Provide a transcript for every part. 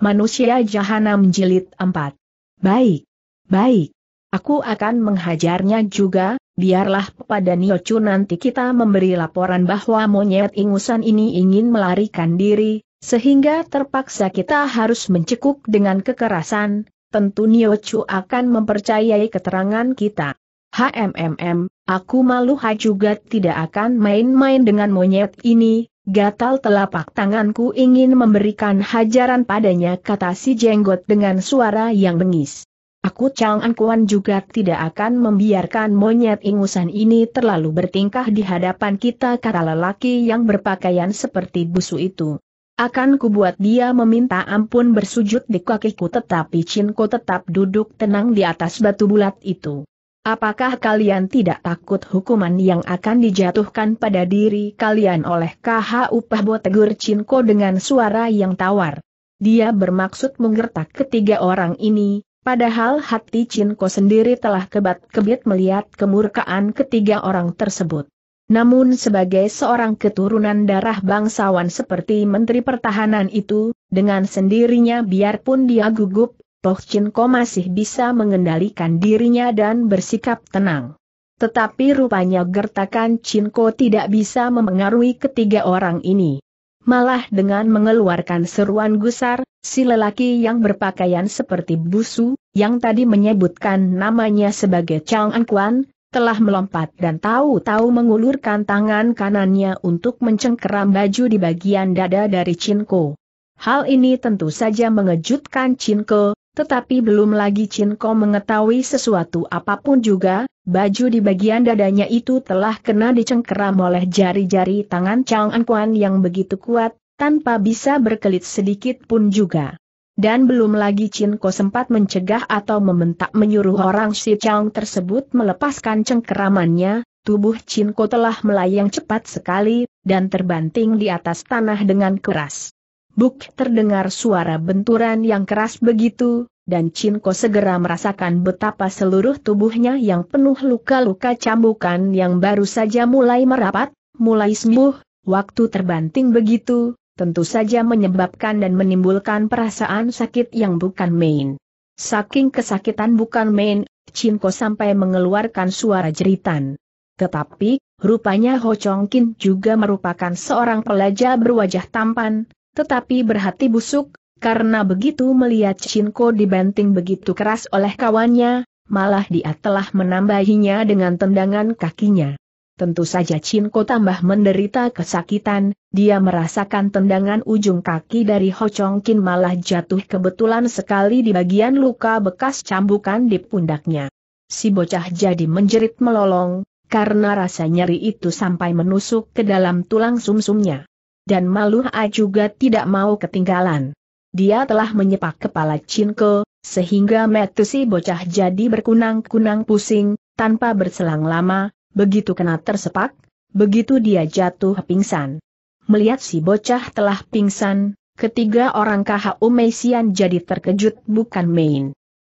Manusia Jahanam Jilid 4. Baik. Baik. Aku akan menghajarnya juga, biarlah pada Niochu nanti kita memberi laporan bahwa monyet ingusan ini ingin melarikan diri, sehingga terpaksa kita harus mencekuk dengan kekerasan, tentu Niochu akan mempercayai keterangan kita. HMMM, aku malu ha juga tidak akan main-main dengan monyet ini, Gatal telapak tanganku ingin memberikan hajaran padanya kata si jenggot dengan suara yang bengis. Aku Chang Ankuan juga tidak akan membiarkan monyet ingusan ini terlalu bertingkah di hadapan kita kata lelaki yang berpakaian seperti busu itu. Akan kubuat dia meminta ampun bersujud di kakiku tetapi Chinko tetap duduk tenang di atas batu bulat itu. Apakah kalian tidak takut hukuman yang akan dijatuhkan pada diri kalian oleh Upah Upah Tegur Cinko dengan suara yang tawar? Dia bermaksud menggertak ketiga orang ini, padahal hati Cinko sendiri telah kebat-kebit melihat kemurkaan ketiga orang tersebut. Namun sebagai seorang keturunan darah bangsawan seperti Menteri Pertahanan itu, dengan sendirinya biarpun dia gugup, Toh Chin Ko masih bisa mengendalikan dirinya dan bersikap tenang. Tetapi rupanya gertakan Chin Ko tidak bisa memengaruhi ketiga orang ini. Malah dengan mengeluarkan seruan gusar, si lelaki yang berpakaian seperti busu, yang tadi menyebutkan namanya sebagai Chang An Kuan, telah melompat dan tahu-tahu mengulurkan tangan kanannya untuk mencengkeram baju di bagian dada dari Chin Ko. Hal ini tentu saja mengejutkan Chinko, tetapi belum lagi Cinko mengetahui sesuatu apapun juga, baju di bagian dadanya itu telah kena dicengkeram oleh jari-jari tangan Chang Anquan yang begitu kuat, tanpa bisa berkelit sedikit pun juga. Dan belum lagi Cinko sempat mencegah atau membentak menyuruh orang si Chang tersebut melepaskan cengkeramannya, tubuh Cinko telah melayang cepat sekali, dan terbanting di atas tanah dengan keras. Buk terdengar suara benturan yang keras begitu, dan Cinko segera merasakan betapa seluruh tubuhnya yang penuh luka-luka cambukan yang baru saja mulai merapat, mulai sembuh, waktu terbanting begitu, tentu saja menyebabkan dan menimbulkan perasaan sakit yang bukan main. Saking kesakitan bukan main, Cinko sampai mengeluarkan suara jeritan. Tetapi, rupanya Ho Chong Kin juga merupakan seorang pelajar berwajah tampan, tetapi berhati busuk, karena begitu melihat Shinko dibanting begitu keras oleh kawannya, malah dia telah menambahinya dengan tendangan kakinya. Tentu saja Chinko tambah menderita kesakitan, dia merasakan tendangan ujung kaki dari Ho Chong Kin malah jatuh kebetulan sekali di bagian luka bekas cambukan di pundaknya. Si bocah jadi menjerit melolong, karena rasa nyeri itu sampai menusuk ke dalam tulang sumsumnya. Dan Maluha juga tidak mau ketinggalan dia telah menyepak kepala Cinko, sehingga Metusi bocah jadi berkunang-kunang pusing, tanpa berselang lama, begitu kena tersepak, begitu dia jatuh pingsan. Melihat si bocah telah pingsan, ketiga orang KHU umesian jadi terkejut bukan main.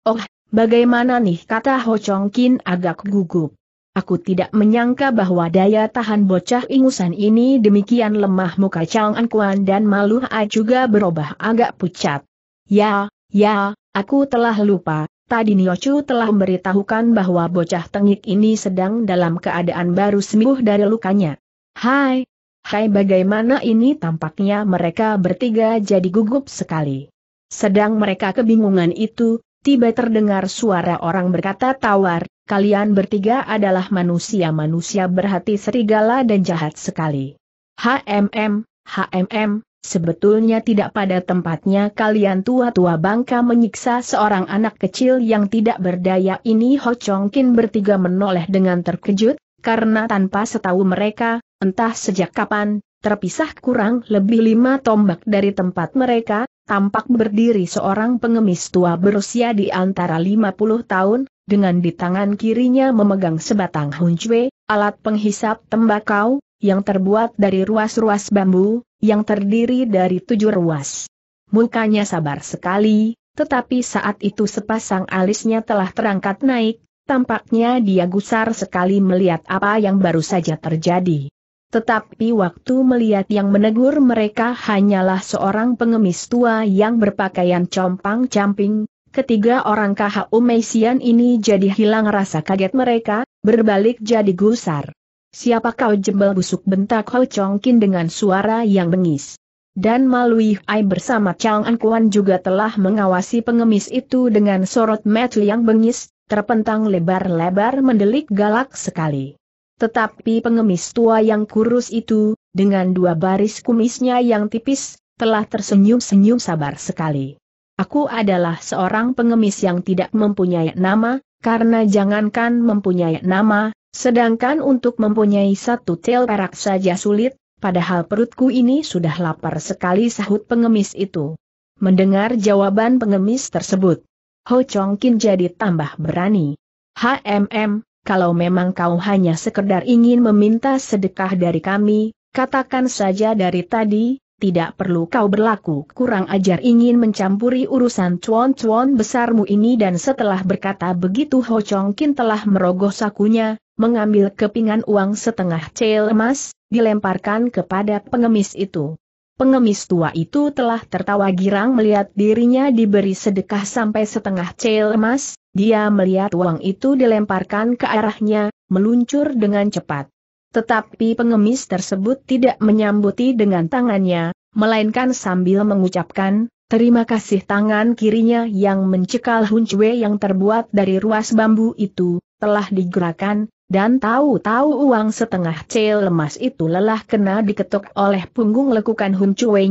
Oh, bagaimana nih kata Ho Chong Kin agak gugup. Aku tidak menyangka bahwa daya tahan bocah ingusan ini demikian lemah muka Chang An Kuan dan Malu A juga berubah agak pucat. Ya, ya, aku telah lupa, tadi Niochu telah memberitahukan bahwa bocah tengik ini sedang dalam keadaan baru sembuh dari lukanya. Hai, hai bagaimana ini tampaknya mereka bertiga jadi gugup sekali. Sedang mereka kebingungan itu, tiba terdengar suara orang berkata tawar, kalian bertiga adalah manusia-manusia berhati serigala dan jahat sekali. HMM, HMM, sebetulnya tidak pada tempatnya kalian tua-tua bangka menyiksa seorang anak kecil yang tidak berdaya ini Ho Chong Kin bertiga menoleh dengan terkejut, karena tanpa setahu mereka, entah sejak kapan, terpisah kurang lebih lima tombak dari tempat mereka, tampak berdiri seorang pengemis tua berusia di antara 50 tahun, dengan di tangan kirinya memegang sebatang huncwe, alat penghisap tembakau, yang terbuat dari ruas-ruas bambu, yang terdiri dari tujuh ruas. Mukanya sabar sekali, tetapi saat itu sepasang alisnya telah terangkat naik, tampaknya dia gusar sekali melihat apa yang baru saja terjadi. Tetapi waktu melihat yang menegur mereka hanyalah seorang pengemis tua yang berpakaian compang-camping, ketiga orang KHU Meisian ini jadi hilang rasa kaget mereka, berbalik jadi gusar. Siapa kau jembel busuk bentak Ho Kin dengan suara yang bengis. Dan Malui Hai bersama Chang An Kuan juga telah mengawasi pengemis itu dengan sorot mata yang bengis, terpentang lebar-lebar mendelik galak sekali. Tetapi pengemis tua yang kurus itu, dengan dua baris kumisnya yang tipis, telah tersenyum-senyum sabar sekali. Aku adalah seorang pengemis yang tidak mempunyai nama, karena jangankan mempunyai nama, sedangkan untuk mempunyai satu tel perak saja sulit, padahal perutku ini sudah lapar sekali sahut pengemis itu. Mendengar jawaban pengemis tersebut, Ho Chong Kin jadi tambah berani. HMM, kalau memang kau hanya sekedar ingin meminta sedekah dari kami, katakan saja dari tadi, tidak perlu kau berlaku kurang ajar ingin mencampuri urusan cuan-cuan besarmu ini dan setelah berkata begitu Ho Chong Kin telah merogoh sakunya, mengambil kepingan uang setengah cel emas, dilemparkan kepada pengemis itu. Pengemis tua itu telah tertawa girang melihat dirinya diberi sedekah sampai setengah cel emas, dia melihat uang itu dilemparkan ke arahnya, meluncur dengan cepat. Tetapi pengemis tersebut tidak menyambuti dengan tangannya, melainkan sambil mengucapkan, terima kasih tangan kirinya yang mencekal huncue yang terbuat dari ruas bambu itu, telah digerakkan, dan tahu-tahu uang setengah cel lemas itu lelah kena diketuk oleh punggung lekukan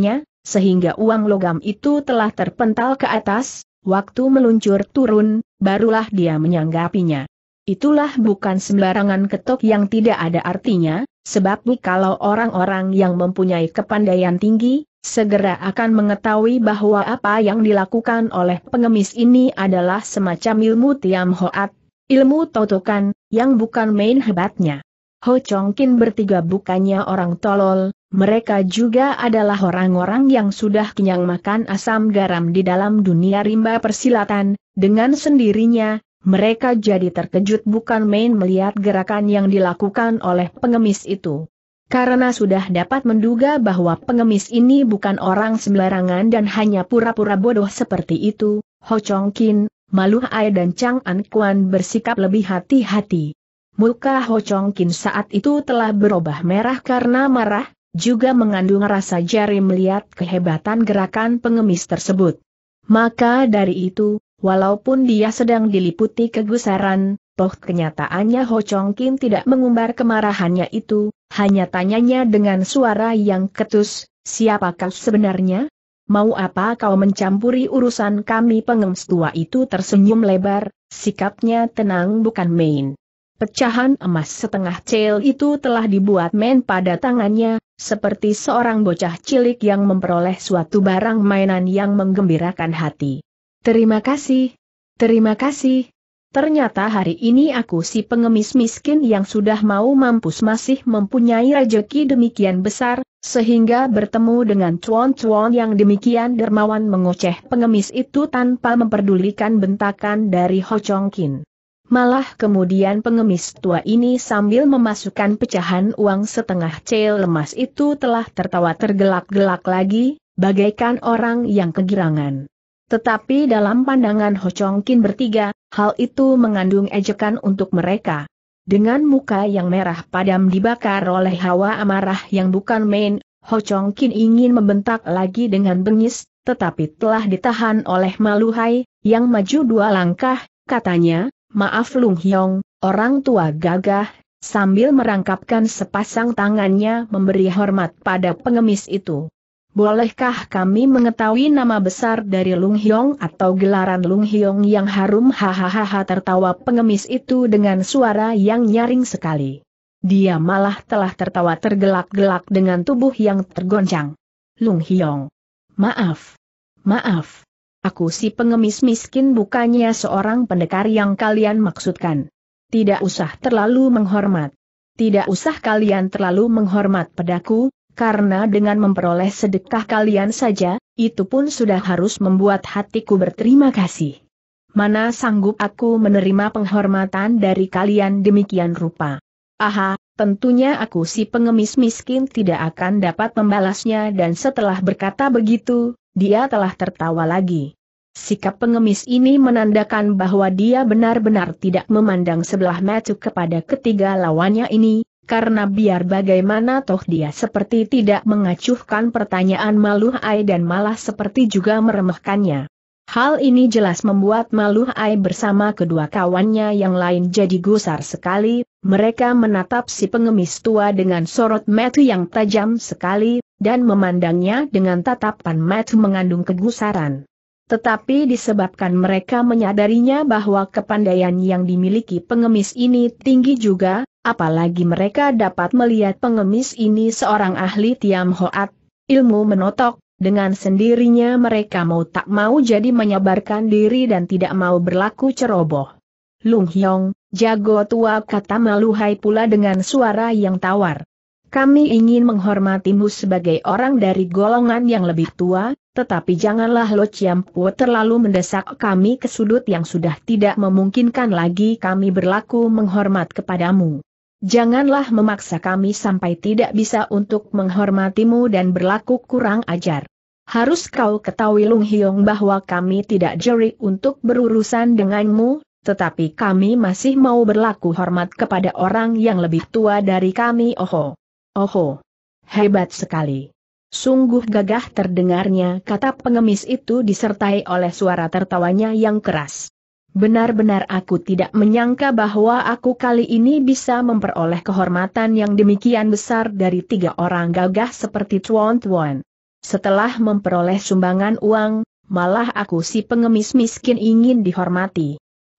nya, sehingga uang logam itu telah terpental ke atas, Waktu meluncur turun, barulah dia menyanggapinya. Itulah bukan sembarangan ketok yang tidak ada artinya, sebab kalau orang-orang yang mempunyai kepandaian tinggi, segera akan mengetahui bahwa apa yang dilakukan oleh pengemis ini adalah semacam ilmu Tiam Hoat, ilmu totokan, yang bukan main hebatnya. Ho Chong Kin bertiga bukannya orang tolol, mereka juga adalah orang-orang yang sudah kenyang makan asam garam di dalam dunia rimba persilatan, dengan sendirinya, mereka jadi terkejut bukan main melihat gerakan yang dilakukan oleh pengemis itu. Karena sudah dapat menduga bahwa pengemis ini bukan orang sembarangan dan hanya pura-pura bodoh seperti itu, Ho Chong Kin, Malu Ai dan Chang An Kuan bersikap lebih hati-hati. Muka Ho Chong Kin saat itu telah berubah merah karena marah, juga mengandung rasa jari melihat kehebatan gerakan pengemis tersebut. Maka dari itu, walaupun dia sedang diliputi kegusaran, toh kenyataannya Ho Chong Kim tidak mengumbar kemarahannya itu, hanya tanyanya dengan suara yang ketus, siapa kau sebenarnya? Mau apa kau mencampuri urusan kami pengemis tua itu tersenyum lebar, sikapnya tenang bukan main. Pecahan emas setengah cel itu telah dibuat men pada tangannya, seperti seorang bocah cilik yang memperoleh suatu barang mainan yang menggembirakan hati. Terima kasih. Terima kasih. Ternyata hari ini aku si pengemis miskin yang sudah mau mampus masih mempunyai rejeki demikian besar, sehingga bertemu dengan cuan-cuan yang demikian dermawan mengoceh pengemis itu tanpa memperdulikan bentakan dari Ho Chong Kin. Malah kemudian pengemis tua ini sambil memasukkan pecahan uang setengah cel lemas itu telah tertawa tergelak-gelak lagi, bagaikan orang yang kegirangan. Tetapi dalam pandangan Ho Chong Kin bertiga, hal itu mengandung ejekan untuk mereka. Dengan muka yang merah padam dibakar oleh hawa amarah yang bukan main, Ho Chong Kin ingin membentak lagi dengan bengis, tetapi telah ditahan oleh malu hai yang maju dua langkah, katanya, Maaf Lung Hyong, orang tua gagah, sambil merangkapkan sepasang tangannya memberi hormat pada pengemis itu. Bolehkah kami mengetahui nama besar dari Lung Hyong atau gelaran Lung Hyong yang harum hahaha tertawa pengemis itu dengan suara yang nyaring sekali. Dia malah telah tertawa tergelak-gelak dengan tubuh yang tergoncang. Lung Hyong. Maaf. Maaf. Aku si pengemis miskin bukannya seorang pendekar yang kalian maksudkan. Tidak usah terlalu menghormat. Tidak usah kalian terlalu menghormat pedaku, karena dengan memperoleh sedekah kalian saja, itu pun sudah harus membuat hatiku berterima kasih. Mana sanggup aku menerima penghormatan dari kalian demikian rupa. Aha, tentunya aku si pengemis miskin tidak akan dapat membalasnya dan setelah berkata begitu, dia telah tertawa lagi. Sikap pengemis ini menandakan bahwa dia benar-benar tidak memandang sebelah mata kepada ketiga lawannya ini, karena biar bagaimana toh dia seperti tidak mengacuhkan pertanyaan Malu Ai dan malah seperti juga meremehkannya. Hal ini jelas membuat Malu Ai bersama kedua kawannya yang lain jadi gusar sekali, mereka menatap si pengemis tua dengan sorot mata yang tajam sekali, dan memandangnya dengan tatapan mata mengandung kegusaran. Tetapi disebabkan mereka menyadarinya bahwa kepandaian yang dimiliki pengemis ini tinggi juga, apalagi mereka dapat melihat pengemis ini seorang ahli Tiam Hoat, ilmu menotok, dengan sendirinya mereka mau tak mau jadi menyabarkan diri dan tidak mau berlaku ceroboh. Lung Hyong, jago tua kata Maluhai pula dengan suara yang tawar. Kami ingin menghormatimu sebagai orang dari golongan yang lebih tua, tetapi janganlah Lo Chiampu terlalu mendesak kami ke sudut yang sudah tidak memungkinkan lagi kami berlaku menghormat kepadamu. Janganlah memaksa kami sampai tidak bisa untuk menghormatimu dan berlaku kurang ajar. Harus kau ketahui Lung Hiong bahwa kami tidak jeri untuk berurusan denganmu, tetapi kami masih mau berlaku hormat kepada orang yang lebih tua dari kami. Oho! Oho! Hebat sekali! Sungguh gagah terdengarnya kata pengemis itu disertai oleh suara tertawanya yang keras. Benar-benar aku tidak menyangka bahwa aku kali ini bisa memperoleh kehormatan yang demikian besar dari tiga orang gagah seperti Tuan Tuan. Setelah memperoleh sumbangan uang, malah aku si pengemis miskin ingin dihormati.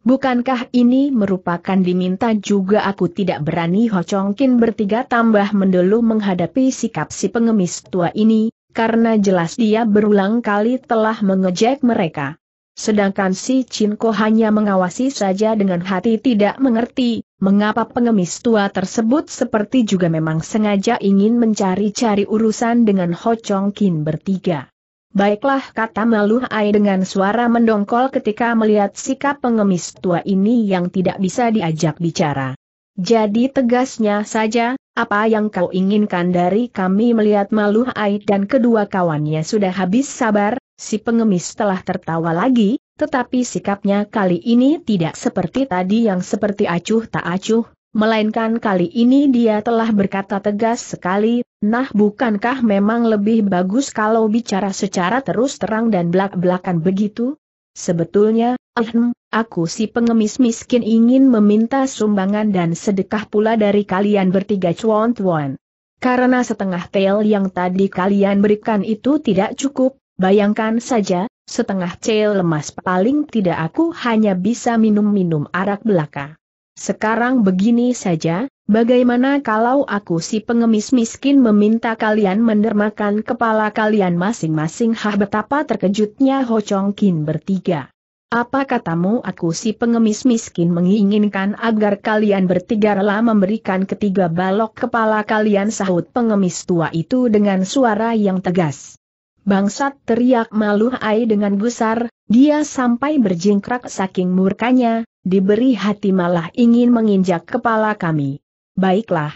Bukankah ini merupakan diminta juga aku tidak berani Ho Chong Kin bertiga tambah mendelu menghadapi sikap si pengemis tua ini, karena jelas dia berulang kali telah mengejek mereka. Sedangkan si Cinko hanya mengawasi saja dengan hati tidak mengerti, mengapa pengemis tua tersebut seperti juga memang sengaja ingin mencari-cari urusan dengan Ho Chong Kin bertiga. Baiklah kata Maluh Ai dengan suara mendongkol ketika melihat sikap pengemis tua ini yang tidak bisa diajak bicara. Jadi tegasnya saja, apa yang kau inginkan dari kami melihat Maluh Ai dan kedua kawannya sudah habis sabar, si pengemis telah tertawa lagi, tetapi sikapnya kali ini tidak seperti tadi yang seperti acuh tak acuh, melainkan kali ini dia telah berkata tegas sekali, Nah bukankah memang lebih bagus kalau bicara secara terus terang dan belak-belakan begitu? Sebetulnya, ahem, aku si pengemis miskin ingin meminta sumbangan dan sedekah pula dari kalian bertiga cuan-tuan. Karena setengah tel yang tadi kalian berikan itu tidak cukup, bayangkan saja, setengah cel lemas paling tidak aku hanya bisa minum-minum arak belaka. Sekarang begini saja, Bagaimana kalau aku si pengemis miskin meminta kalian mendermakan kepala kalian masing-masing? Hah betapa terkejutnya Ho Chong Kin bertiga. Apa katamu aku si pengemis miskin menginginkan agar kalian bertiga rela memberikan ketiga balok kepala kalian sahut pengemis tua itu dengan suara yang tegas. Bangsat teriak malu ai dengan gusar, dia sampai berjingkrak saking murkanya, diberi hati malah ingin menginjak kepala kami. Baiklah.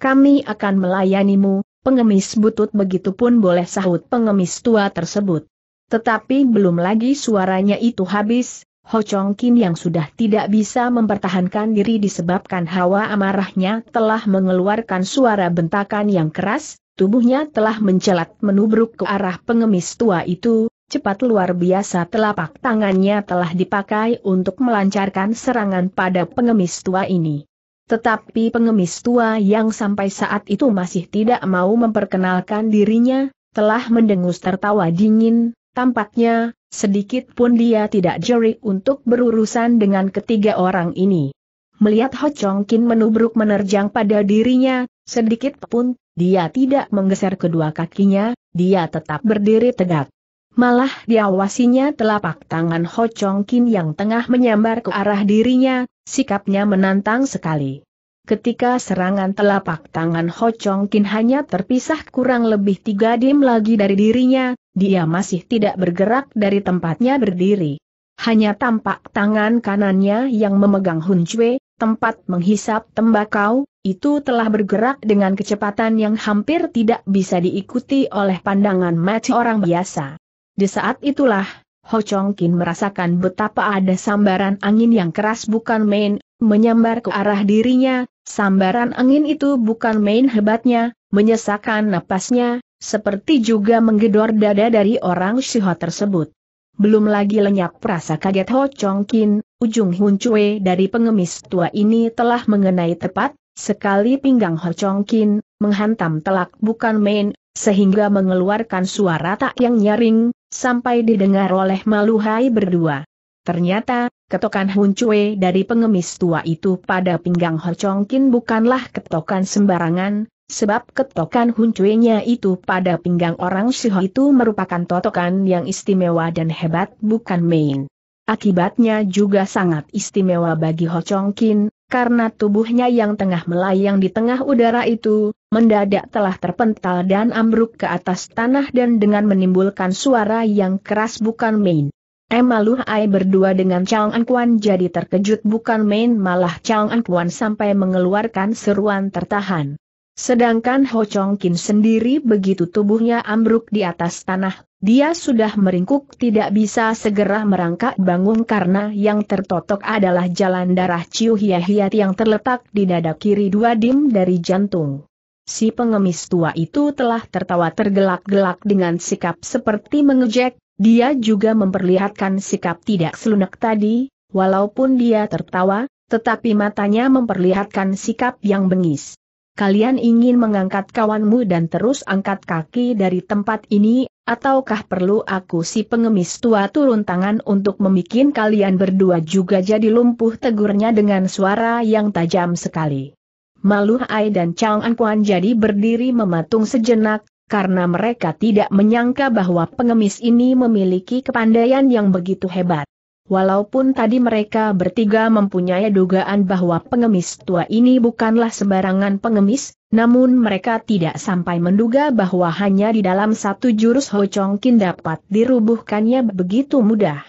Kami akan melayanimu, pengemis butut begitu pun boleh sahut pengemis tua tersebut. Tetapi belum lagi suaranya itu habis, Ho Chong Kim yang sudah tidak bisa mempertahankan diri disebabkan hawa amarahnya telah mengeluarkan suara bentakan yang keras, tubuhnya telah mencelat menubruk ke arah pengemis tua itu, cepat luar biasa telapak tangannya telah dipakai untuk melancarkan serangan pada pengemis tua ini. Tetapi pengemis tua yang sampai saat itu masih tidak mau memperkenalkan dirinya, telah mendengus tertawa dingin, tampaknya, sedikit pun dia tidak jerik untuk berurusan dengan ketiga orang ini. Melihat Ho Chong Kin menubruk menerjang pada dirinya, sedikit pun, dia tidak menggeser kedua kakinya, dia tetap berdiri tegak. Malah diawasinya telapak tangan Ho Chong Kin yang tengah menyambar ke arah dirinya, sikapnya menantang sekali. Ketika serangan telapak tangan Ho Chong Kin hanya terpisah kurang lebih tiga dim lagi dari dirinya, dia masih tidak bergerak dari tempatnya berdiri. Hanya tampak tangan kanannya yang memegang Hun Chue, tempat menghisap tembakau, itu telah bergerak dengan kecepatan yang hampir tidak bisa diikuti oleh pandangan mata orang biasa. Di saat itulah, Ho Chong Kin merasakan betapa ada sambaran angin yang keras bukan main, menyambar ke arah dirinya, sambaran angin itu bukan main hebatnya, menyesakan napasnya, seperti juga menggedor dada dari orang Shiho tersebut. Belum lagi lenyap perasa kaget Ho Chong Kin, ujung huncue dari pengemis tua ini telah mengenai tepat, sekali pinggang Ho Chong Kin, menghantam telak bukan main, sehingga mengeluarkan suara tak yang nyaring, sampai didengar oleh maluhai berdua. Ternyata, ketokan Huncue dari pengemis tua itu pada pinggang Hocongkin bukanlah ketokan sembarangan, sebab ketokan Huncuenya itu pada pinggang orang Shiho itu merupakan totokan yang istimewa dan hebat bukan main. Akibatnya juga sangat istimewa bagi Hocongkin, karena tubuhnya yang tengah melayang di tengah udara itu, mendadak telah terpental dan ambruk ke atas tanah dan dengan menimbulkan suara yang keras bukan main. Emma Luhai berdua dengan Chang An Kuan jadi terkejut bukan main malah Chang An Kuan sampai mengeluarkan seruan tertahan. Sedangkan Ho Chong Kin sendiri begitu tubuhnya ambruk di atas tanah, dia sudah meringkuk tidak bisa segera merangkak bangun karena yang tertotok adalah jalan darah Chiu Hiat yang terletak di dada kiri dua dim dari jantung. Si pengemis tua itu telah tertawa tergelak-gelak dengan sikap seperti mengejek, dia juga memperlihatkan sikap tidak selunak tadi, walaupun dia tertawa, tetapi matanya memperlihatkan sikap yang bengis. Kalian ingin mengangkat kawanmu dan terus angkat kaki dari tempat ini, ataukah perlu aku si pengemis tua turun tangan untuk memikin kalian berdua juga jadi lumpuh tegurnya dengan suara yang tajam sekali. Malu Hai dan Chang An Kuan jadi berdiri mematung sejenak, karena mereka tidak menyangka bahwa pengemis ini memiliki kepandaian yang begitu hebat. Walaupun tadi mereka bertiga mempunyai dugaan bahwa pengemis tua ini bukanlah sembarangan pengemis, namun mereka tidak sampai menduga bahwa hanya di dalam satu jurus Ho Chong Kin dapat dirubuhkannya begitu mudah.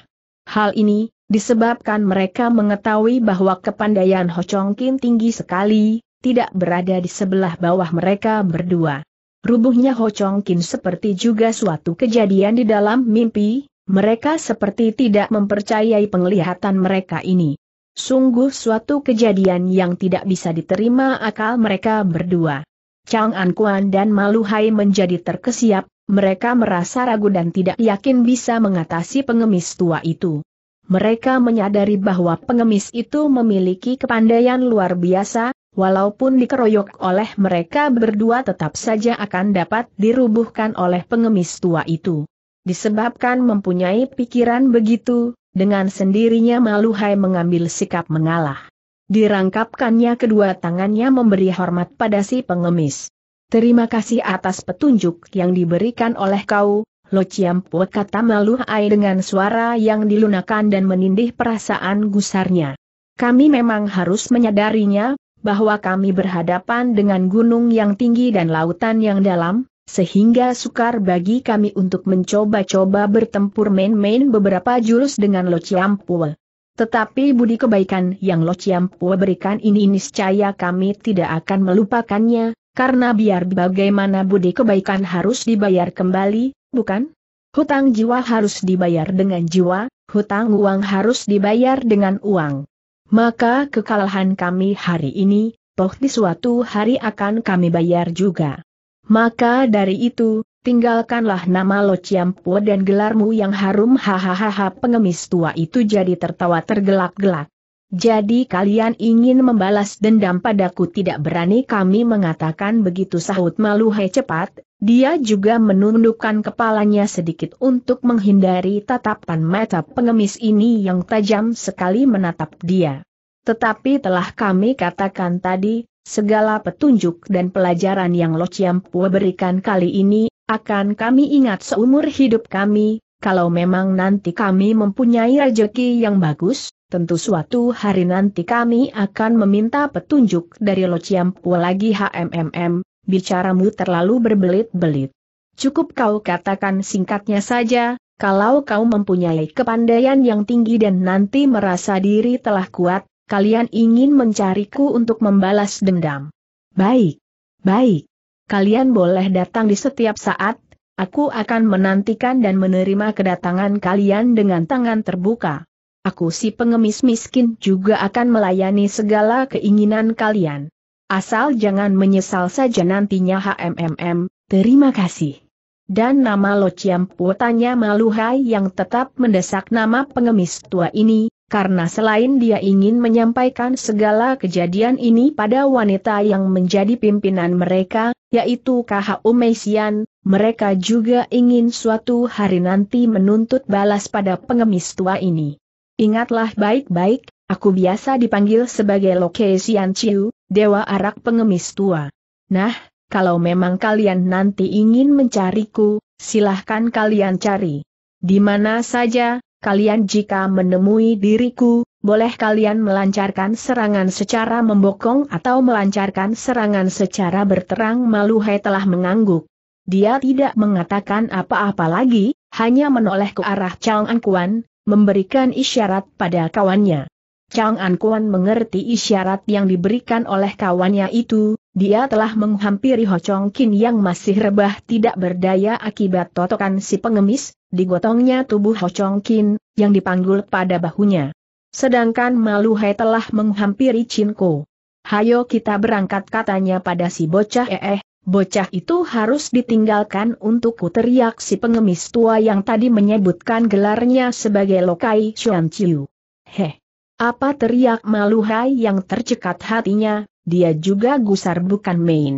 Hal ini, disebabkan mereka mengetahui bahwa kepandaian Ho Chong Kin tinggi sekali, tidak berada di sebelah bawah mereka berdua. Rubuhnya Ho Chong Kin seperti juga suatu kejadian di dalam mimpi, mereka seperti tidak mempercayai penglihatan mereka ini. Sungguh suatu kejadian yang tidak bisa diterima akal mereka berdua. Chang An Kuan dan Malu Hai menjadi terkesiap, mereka merasa ragu dan tidak yakin bisa mengatasi pengemis tua itu. Mereka menyadari bahwa pengemis itu memiliki kepandaian luar biasa, walaupun dikeroyok oleh mereka berdua tetap saja akan dapat dirubuhkan oleh pengemis tua itu. Disebabkan mempunyai pikiran begitu, dengan sendirinya Maluhai mengambil sikap mengalah. Dirangkapkannya kedua tangannya memberi hormat pada si pengemis. Terima kasih atas petunjuk yang diberikan oleh kau, Lo Chiampo kata Maluhai dengan suara yang dilunakan dan menindih perasaan gusarnya. Kami memang harus menyadarinya, bahwa kami berhadapan dengan gunung yang tinggi dan lautan yang dalam, sehingga sukar bagi kami untuk mencoba-coba bertempur main-main beberapa jurus dengan Lo Chiampua. Tetapi budi kebaikan yang Lo Chiampua berikan ini niscaya kami tidak akan melupakannya, karena biar bagaimana budi kebaikan harus dibayar kembali, bukan? Hutang jiwa harus dibayar dengan jiwa, hutang uang harus dibayar dengan uang. Maka kekalahan kami hari ini, toh di suatu hari akan kami bayar juga. Maka dari itu, tinggalkanlah nama Lo Chiampo dan gelarmu yang harum hahaha pengemis tua itu jadi tertawa tergelak-gelak. Jadi kalian ingin membalas dendam padaku tidak berani kami mengatakan begitu sahut malu hei cepat, dia juga menundukkan kepalanya sedikit untuk menghindari tatapan mata pengemis ini yang tajam sekali menatap dia. Tetapi telah kami katakan tadi, segala petunjuk dan pelajaran yang Lo Chiampu berikan kali ini, akan kami ingat seumur hidup kami, kalau memang nanti kami mempunyai rejeki yang bagus, tentu suatu hari nanti kami akan meminta petunjuk dari Lo Chiampu lagi HMMM, bicaramu terlalu berbelit-belit. Cukup kau katakan singkatnya saja, kalau kau mempunyai kepandaian yang tinggi dan nanti merasa diri telah kuat, kalian ingin mencariku untuk membalas dendam. Baik, baik. Kalian boleh datang di setiap saat, aku akan menantikan dan menerima kedatangan kalian dengan tangan terbuka. Aku si pengemis miskin juga akan melayani segala keinginan kalian. Asal jangan menyesal saja nantinya HMMM, terima kasih. Dan nama Lo Chiam tanya Maluhai yang tetap mendesak nama pengemis tua ini, karena selain dia ingin menyampaikan segala kejadian ini pada wanita yang menjadi pimpinan mereka, yaitu KHU Meisian, mereka juga ingin suatu hari nanti menuntut balas pada pengemis tua ini. Ingatlah baik-baik, Aku biasa dipanggil sebagai Loke Chiu, Dewa Arak Pengemis Tua. Nah, kalau memang kalian nanti ingin mencariku, silahkan kalian cari. Di mana saja, kalian jika menemui diriku, boleh kalian melancarkan serangan secara membokong atau melancarkan serangan secara berterang malu telah mengangguk. Dia tidak mengatakan apa-apa lagi, hanya menoleh ke arah Chang Angkuan, memberikan isyarat pada kawannya. Chang An Kuan mengerti isyarat yang diberikan oleh kawannya itu, dia telah menghampiri Ho Chong Kin yang masih rebah tidak berdaya akibat totokan si pengemis, digotongnya tubuh Ho Chong Kin, yang dipanggul pada bahunya. Sedangkan Malu Hai telah menghampiri Chin Ko. Hayo kita berangkat katanya pada si bocah eh, eh, bocah itu harus ditinggalkan untukku teriak si pengemis tua yang tadi menyebutkan gelarnya sebagai Lokai Xuan Chiu. Heh. Apa teriak Maluhai yang tercekat hatinya, dia juga gusar bukan main.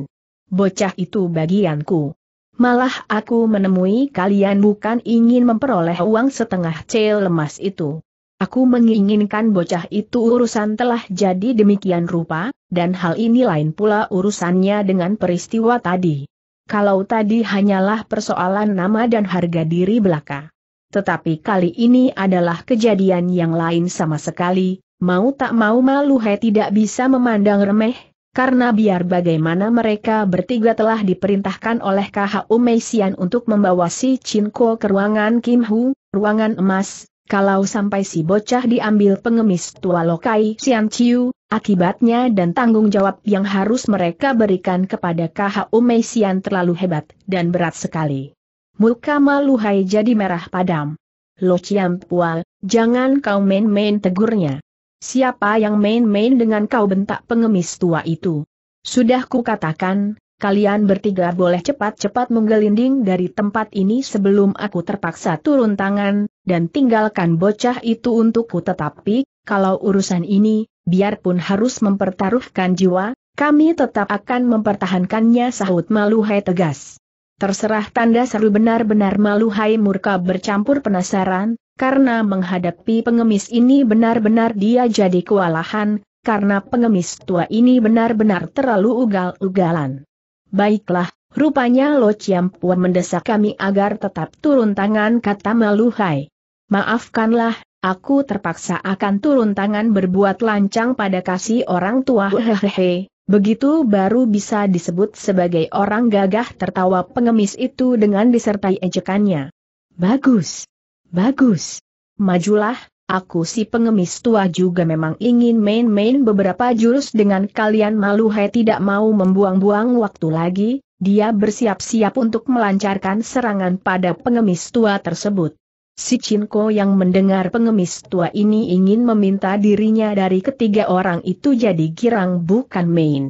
Bocah itu bagianku. Malah aku menemui kalian bukan ingin memperoleh uang setengah cel lemas itu. Aku menginginkan bocah itu urusan telah jadi demikian rupa, dan hal ini lain pula urusannya dengan peristiwa tadi. Kalau tadi hanyalah persoalan nama dan harga diri belaka tetapi kali ini adalah kejadian yang lain sama sekali, mau tak mau malu, he tidak bisa memandang remeh, karena biar bagaimana mereka bertiga telah diperintahkan oleh KHU Meisian untuk membawa si Chinko ke ruangan Kim Hu, ruangan emas, kalau sampai si bocah diambil pengemis tua Lokai Sian Chiu, akibatnya dan tanggung jawab yang harus mereka berikan kepada KHU Meisian terlalu hebat dan berat sekali. Muka Maluhai jadi merah padam. Lo Ciampual, jangan kau main-main tegurnya. Siapa yang main-main dengan kau bentak pengemis tua itu? Sudah kukatakan, kalian bertiga boleh cepat-cepat menggelinding dari tempat ini sebelum aku terpaksa turun tangan, dan tinggalkan bocah itu untukku tetapi, kalau urusan ini, biarpun harus mempertaruhkan jiwa, kami tetap akan mempertahankannya sahut Maluhai tegas. Terserah tanda seru benar-benar malu Hai Murka bercampur penasaran, karena menghadapi pengemis ini benar-benar dia jadi kewalahan, karena pengemis tua ini benar-benar terlalu ugal-ugalan. Baiklah, rupanya Lo Ciampuan mendesak kami agar tetap turun tangan kata malu Hai. Maafkanlah, aku terpaksa akan turun tangan berbuat lancang pada kasih orang tua hehehe, Begitu baru bisa disebut sebagai orang gagah tertawa pengemis itu dengan disertai ejekannya. Bagus. Bagus. Majulah, aku si pengemis tua juga memang ingin main-main beberapa jurus dengan kalian malu hai tidak mau membuang-buang waktu lagi, dia bersiap-siap untuk melancarkan serangan pada pengemis tua tersebut. Si Cinko yang mendengar pengemis tua ini ingin meminta dirinya dari ketiga orang itu jadi girang bukan main.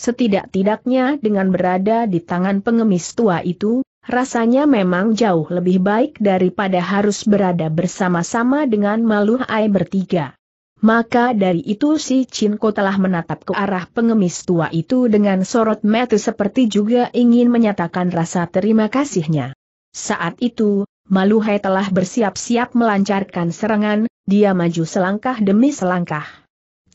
Setidak-tidaknya dengan berada di tangan pengemis tua itu, rasanya memang jauh lebih baik daripada harus berada bersama-sama dengan maluh ai bertiga. Maka dari itu si Cinko telah menatap ke arah pengemis tua itu dengan sorot mata seperti juga ingin menyatakan rasa terima kasihnya. Saat itu, Maluhai telah bersiap-siap melancarkan serangan, dia maju selangkah demi selangkah.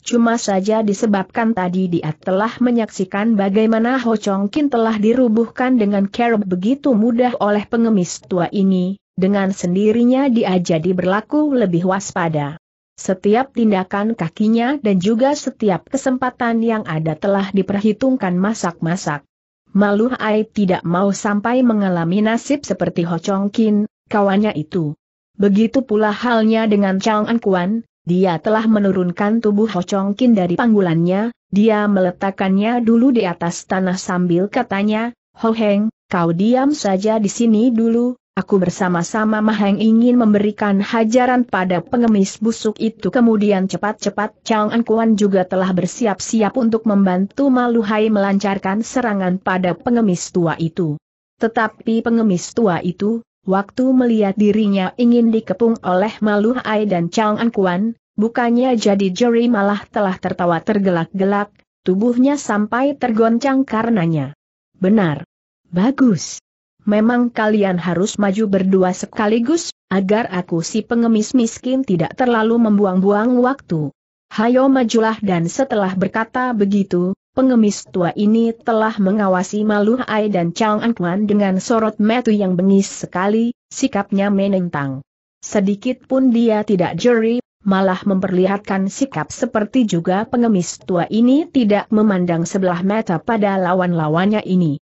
Cuma saja disebabkan tadi dia telah menyaksikan bagaimana Ho Chong Kin telah dirubuhkan dengan care begitu mudah oleh pengemis tua ini, dengan sendirinya dia jadi berlaku lebih waspada. Setiap tindakan kakinya dan juga setiap kesempatan yang ada telah diperhitungkan masak-masak. Malu Ai tidak mau sampai mengalami nasib seperti Ho Chong Kin, kawannya itu. Begitu pula halnya dengan Chang An Kuan, dia telah menurunkan tubuh Ho Chong Kin dari panggulannya, dia meletakkannya dulu di atas tanah sambil katanya, Ho Heng, kau diam saja di sini dulu, aku bersama-sama Maheng ingin memberikan hajaran pada pengemis busuk itu. Kemudian cepat-cepat Chang An Kuan juga telah bersiap-siap untuk membantu Malu Hai melancarkan serangan pada pengemis tua itu. Tetapi pengemis tua itu, Waktu melihat dirinya ingin dikepung oleh Malu Ai dan Chang An Kuan, bukannya jadi Jerry malah telah tertawa tergelak-gelak, tubuhnya sampai tergoncang karenanya. Benar. Bagus. Memang kalian harus maju berdua sekaligus, agar aku si pengemis miskin tidak terlalu membuang-buang waktu. Hayo majulah dan setelah berkata begitu, Pengemis tua ini telah mengawasi Malu Ai dan Chang Anquan dengan sorot metu yang bengis sekali, sikapnya menentang. Sedikit pun dia tidak jeri, malah memperlihatkan sikap seperti juga pengemis tua ini tidak memandang sebelah mata pada lawan-lawannya ini.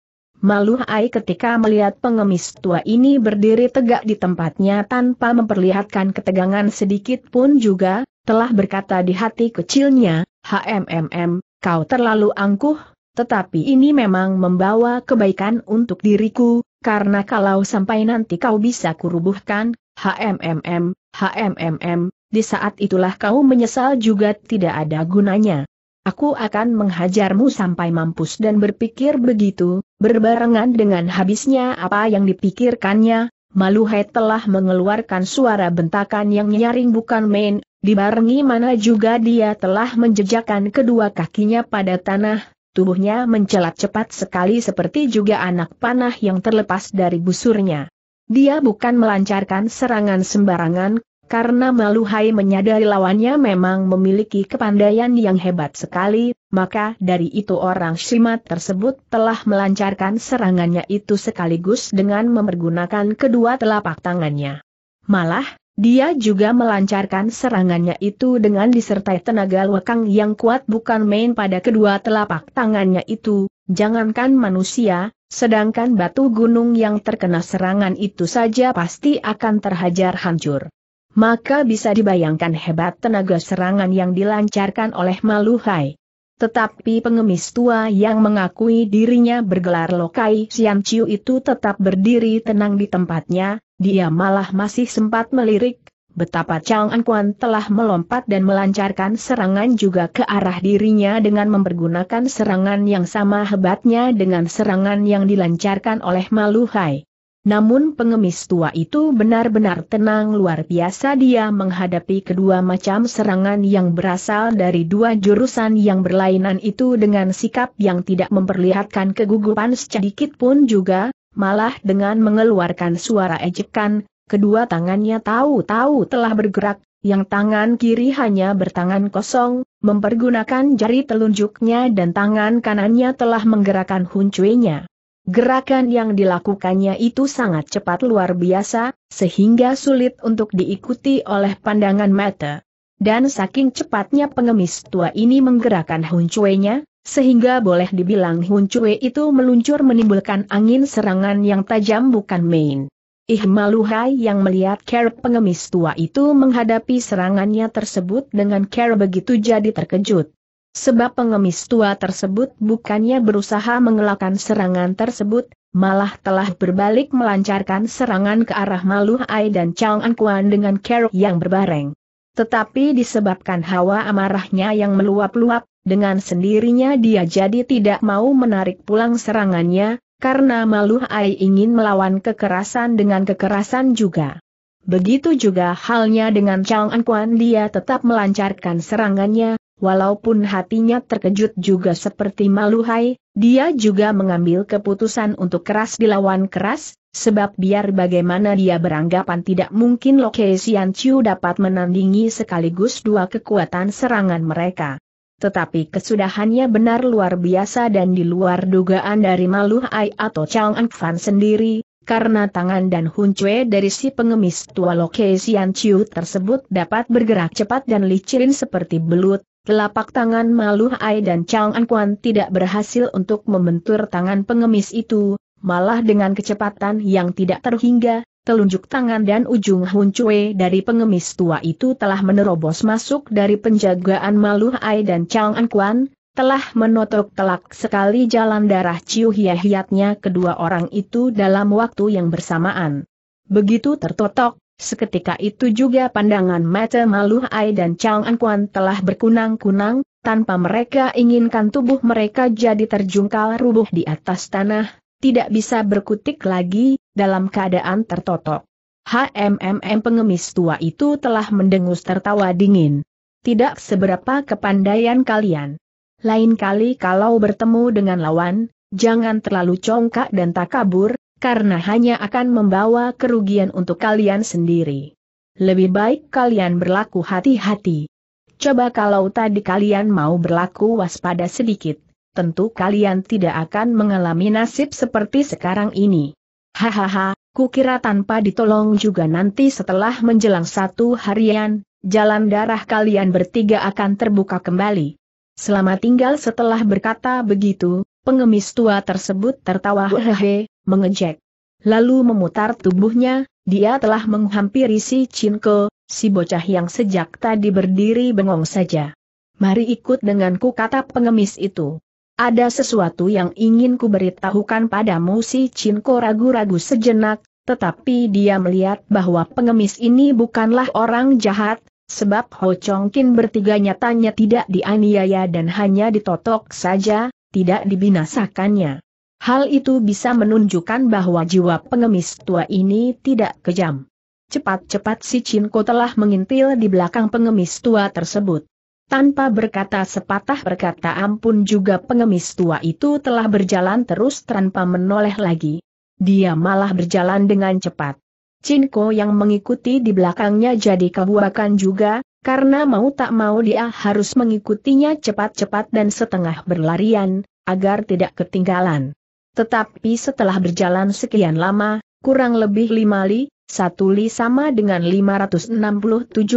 Ai ketika melihat pengemis tua ini berdiri tegak di tempatnya tanpa memperlihatkan ketegangan sedikit pun juga, telah berkata di hati kecilnya, HMMM, kau terlalu angkuh, tetapi ini memang membawa kebaikan untuk diriku, karena kalau sampai nanti kau bisa kurubuhkan, HMMM, HMMM, di saat itulah kau menyesal juga tidak ada gunanya. Aku akan menghajarmu sampai mampus dan berpikir begitu, berbarengan dengan habisnya apa yang dipikirkannya, Maluhai telah mengeluarkan suara bentakan yang nyaring bukan main, Dibarengi mana juga dia telah menjejakkan kedua kakinya pada tanah, tubuhnya mencelat cepat sekali seperti juga anak panah yang terlepas dari busurnya. Dia bukan melancarkan serangan sembarangan, karena Maluhai menyadari lawannya memang memiliki kepandaian yang hebat sekali, maka dari itu orang Shimat tersebut telah melancarkan serangannya itu sekaligus dengan mempergunakan kedua telapak tangannya. Malah, dia juga melancarkan serangannya itu dengan disertai tenaga lekang yang kuat bukan main pada kedua telapak tangannya itu, jangankan manusia, sedangkan batu gunung yang terkena serangan itu saja pasti akan terhajar hancur. Maka bisa dibayangkan hebat tenaga serangan yang dilancarkan oleh Maluhai. Tetapi pengemis tua yang mengakui dirinya bergelar Lokai Sian Chiu itu tetap berdiri tenang di tempatnya, dia malah masih sempat melirik, betapa Chang An Kuan telah melompat dan melancarkan serangan juga ke arah dirinya dengan mempergunakan serangan yang sama hebatnya dengan serangan yang dilancarkan oleh Malu Hai. Namun pengemis tua itu benar-benar tenang luar biasa dia menghadapi kedua macam serangan yang berasal dari dua jurusan yang berlainan itu dengan sikap yang tidak memperlihatkan kegugupan sedikit pun juga, malah dengan mengeluarkan suara ejekan, kedua tangannya tahu-tahu telah bergerak, yang tangan kiri hanya bertangan kosong, mempergunakan jari telunjuknya dan tangan kanannya telah menggerakkan huncuenya. Gerakan yang dilakukannya itu sangat cepat luar biasa, sehingga sulit untuk diikuti oleh pandangan mata. Dan saking cepatnya pengemis tua ini menggerakkan huncuenya, sehingga boleh dibilang huncue itu meluncur menimbulkan angin serangan yang tajam bukan main. Ih maluhai yang melihat care pengemis tua itu menghadapi serangannya tersebut dengan care begitu jadi terkejut. Sebab pengemis tua tersebut bukannya berusaha mengelakkan serangan tersebut, malah telah berbalik melancarkan serangan ke arah Malu Ai dan Chang An Kuan dengan kerok yang berbareng. Tetapi disebabkan hawa amarahnya yang meluap-luap, dengan sendirinya dia jadi tidak mau menarik pulang serangannya, karena Malu Ai ingin melawan kekerasan dengan kekerasan juga. Begitu juga halnya dengan Chang An Kuan dia tetap melancarkan serangannya, Walaupun hatinya terkejut juga seperti Maluhai, dia juga mengambil keputusan untuk keras dilawan keras, sebab biar bagaimana dia beranggapan tidak mungkin Loke Sian Chiu dapat menandingi sekaligus dua kekuatan serangan mereka. Tetapi kesudahannya benar luar biasa dan di luar dugaan dari Maluhai atau Chang Fan sendiri, karena tangan dan huncue dari si pengemis tua Loke Sian Chiu tersebut dapat bergerak cepat dan licin seperti belut, Telapak tangan Malu Ai dan Chang An Kuan tidak berhasil untuk membentur tangan pengemis itu, malah dengan kecepatan yang tidak terhingga, telunjuk tangan dan ujung Cue dari pengemis tua itu telah menerobos masuk dari penjagaan Malu Ai dan Chang An Kuan, telah menotok telak sekali jalan darah ciu hiat-hiatnya kedua orang itu dalam waktu yang bersamaan. Begitu tertotok, Seketika itu juga pandangan mata malu Ai dan Chang An Kuan telah berkunang-kunang, tanpa mereka inginkan tubuh mereka jadi terjungkal rubuh di atas tanah, tidak bisa berkutik lagi, dalam keadaan tertotok. HMMM pengemis tua itu telah mendengus tertawa dingin. Tidak seberapa kepandaian kalian. Lain kali kalau bertemu dengan lawan, jangan terlalu congkak dan tak kabur karena hanya akan membawa kerugian untuk kalian sendiri. Lebih baik kalian berlaku hati-hati. Coba kalau tadi kalian mau berlaku waspada sedikit, tentu kalian tidak akan mengalami nasib seperti sekarang ini. Hahaha, kukira tanpa ditolong juga nanti setelah menjelang satu harian, jalan darah kalian bertiga akan terbuka kembali. Selama tinggal setelah berkata begitu, pengemis tua tersebut tertawa hehehe, mengejek. Lalu memutar tubuhnya, dia telah menghampiri si Cinko, si bocah yang sejak tadi berdiri bengong saja. Mari ikut denganku kata pengemis itu. Ada sesuatu yang ingin ku beritahukan padamu si Cinko ragu-ragu sejenak, tetapi dia melihat bahwa pengemis ini bukanlah orang jahat, sebab Ho Chong Kin bertiga nyatanya tidak dianiaya dan hanya ditotok saja, tidak dibinasakannya. Hal itu bisa menunjukkan bahwa jiwa pengemis tua ini tidak kejam. Cepat-cepat si Cinko telah mengintil di belakang pengemis tua tersebut. Tanpa berkata sepatah berkata ampun juga pengemis tua itu telah berjalan terus tanpa menoleh lagi. Dia malah berjalan dengan cepat. Cinko yang mengikuti di belakangnya jadi kebuakan juga, karena mau tak mau dia harus mengikutinya cepat-cepat dan setengah berlarian, agar tidak ketinggalan. Tetapi setelah berjalan sekian lama, kurang lebih lima li, satu li sama dengan 567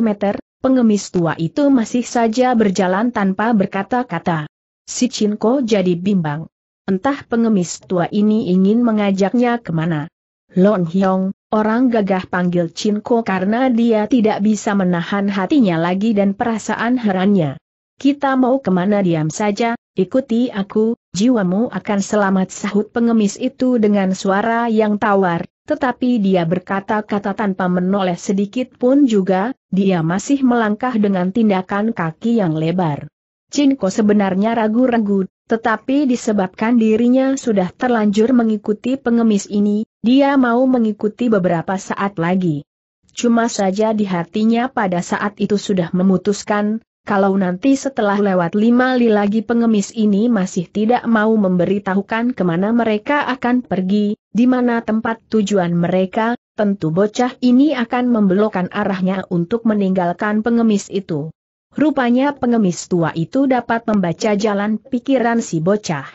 meter, pengemis tua itu masih saja berjalan tanpa berkata-kata. Si Cinko jadi bimbang. Entah pengemis tua ini ingin mengajaknya kemana. Lon Hyong, orang gagah panggil Cinko karena dia tidak bisa menahan hatinya lagi dan perasaan herannya. Kita mau kemana diam saja, ikuti aku, jiwamu akan selamat sahut pengemis itu dengan suara yang tawar, tetapi dia berkata-kata tanpa menoleh sedikit pun juga, dia masih melangkah dengan tindakan kaki yang lebar. Cinko sebenarnya ragu-ragu, tetapi disebabkan dirinya sudah terlanjur mengikuti pengemis ini, dia mau mengikuti beberapa saat lagi. Cuma saja di hatinya pada saat itu sudah memutuskan, kalau nanti setelah lewat lima li lagi pengemis ini masih tidak mau memberitahukan kemana mereka akan pergi, di mana tempat tujuan mereka, tentu bocah ini akan membelokkan arahnya untuk meninggalkan pengemis itu. Rupanya pengemis tua itu dapat membaca jalan pikiran si bocah.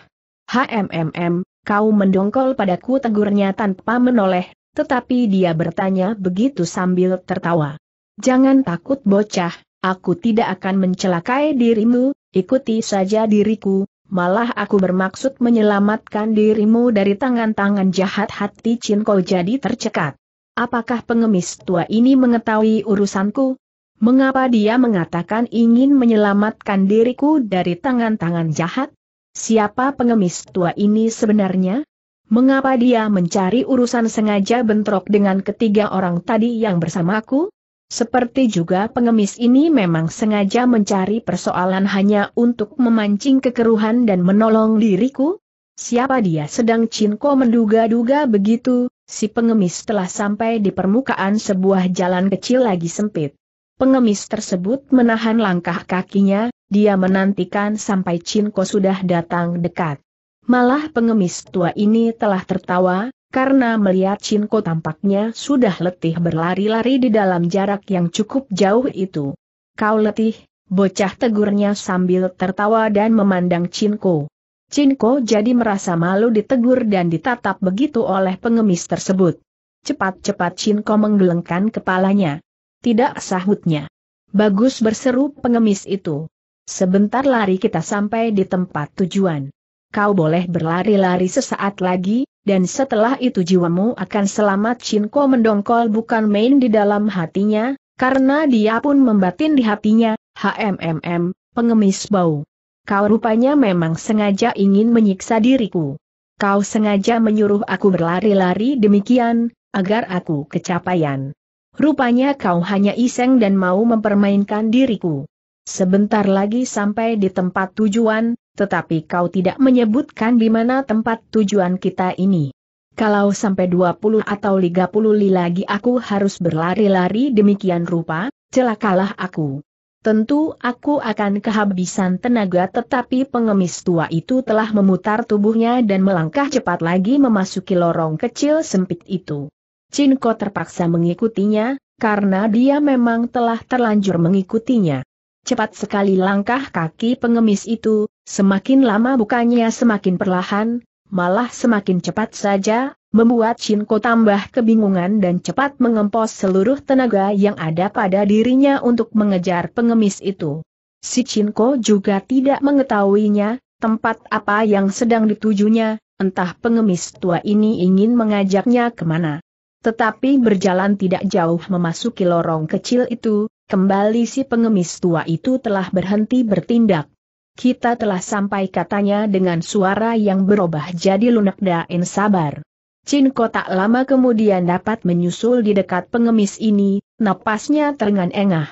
HMMM, kau mendongkol padaku tegurnya tanpa menoleh, tetapi dia bertanya begitu sambil tertawa. Jangan takut bocah, Aku tidak akan mencelakai dirimu, ikuti saja diriku, malah aku bermaksud menyelamatkan dirimu dari tangan-tangan jahat hati Cinko jadi tercekat. Apakah pengemis tua ini mengetahui urusanku? Mengapa dia mengatakan ingin menyelamatkan diriku dari tangan-tangan jahat? Siapa pengemis tua ini sebenarnya? Mengapa dia mencari urusan sengaja bentrok dengan ketiga orang tadi yang bersamaku? Seperti juga pengemis ini memang sengaja mencari persoalan hanya untuk memancing kekeruhan dan menolong diriku? Siapa dia sedang Cinko menduga-duga begitu, si pengemis telah sampai di permukaan sebuah jalan kecil lagi sempit. Pengemis tersebut menahan langkah kakinya, dia menantikan sampai Cinko sudah datang dekat. Malah pengemis tua ini telah tertawa, karena melihat Cinko tampaknya sudah letih berlari-lari di dalam jarak yang cukup jauh itu. Kau letih, bocah tegurnya sambil tertawa dan memandang Cinko. Cinko jadi merasa malu ditegur dan ditatap begitu oleh pengemis tersebut. Cepat-cepat Cinko menggelengkan kepalanya. Tidak sahutnya. Bagus berseru pengemis itu. Sebentar lari kita sampai di tempat tujuan. Kau boleh berlari-lari sesaat lagi, dan setelah itu jiwamu akan selamat Cinko mendongkol bukan main di dalam hatinya, karena dia pun membatin di hatinya, HMMM, pengemis bau. Kau rupanya memang sengaja ingin menyiksa diriku. Kau sengaja menyuruh aku berlari-lari demikian, agar aku kecapaian. Rupanya kau hanya iseng dan mau mempermainkan diriku. Sebentar lagi sampai di tempat tujuan, tetapi kau tidak menyebutkan di mana tempat tujuan kita ini. Kalau sampai 20 atau 30 li lagi aku harus berlari-lari demikian rupa, celakalah aku. Tentu aku akan kehabisan tenaga tetapi pengemis tua itu telah memutar tubuhnya dan melangkah cepat lagi memasuki lorong kecil sempit itu. Cinko terpaksa mengikutinya, karena dia memang telah terlanjur mengikutinya. Cepat sekali langkah kaki pengemis itu, semakin lama bukannya semakin perlahan, malah semakin cepat saja, membuat Shinko tambah kebingungan dan cepat mengempos seluruh tenaga yang ada pada dirinya untuk mengejar pengemis itu. Si Shinko juga tidak mengetahuinya, tempat apa yang sedang ditujunya, entah pengemis tua ini ingin mengajaknya kemana. Tetapi berjalan tidak jauh memasuki lorong kecil itu, Kembali si pengemis tua itu telah berhenti bertindak. Kita telah sampai katanya dengan suara yang berubah jadi lunak dan sabar. Cinko tak lama kemudian dapat menyusul di dekat pengemis ini, napasnya terengah-engah.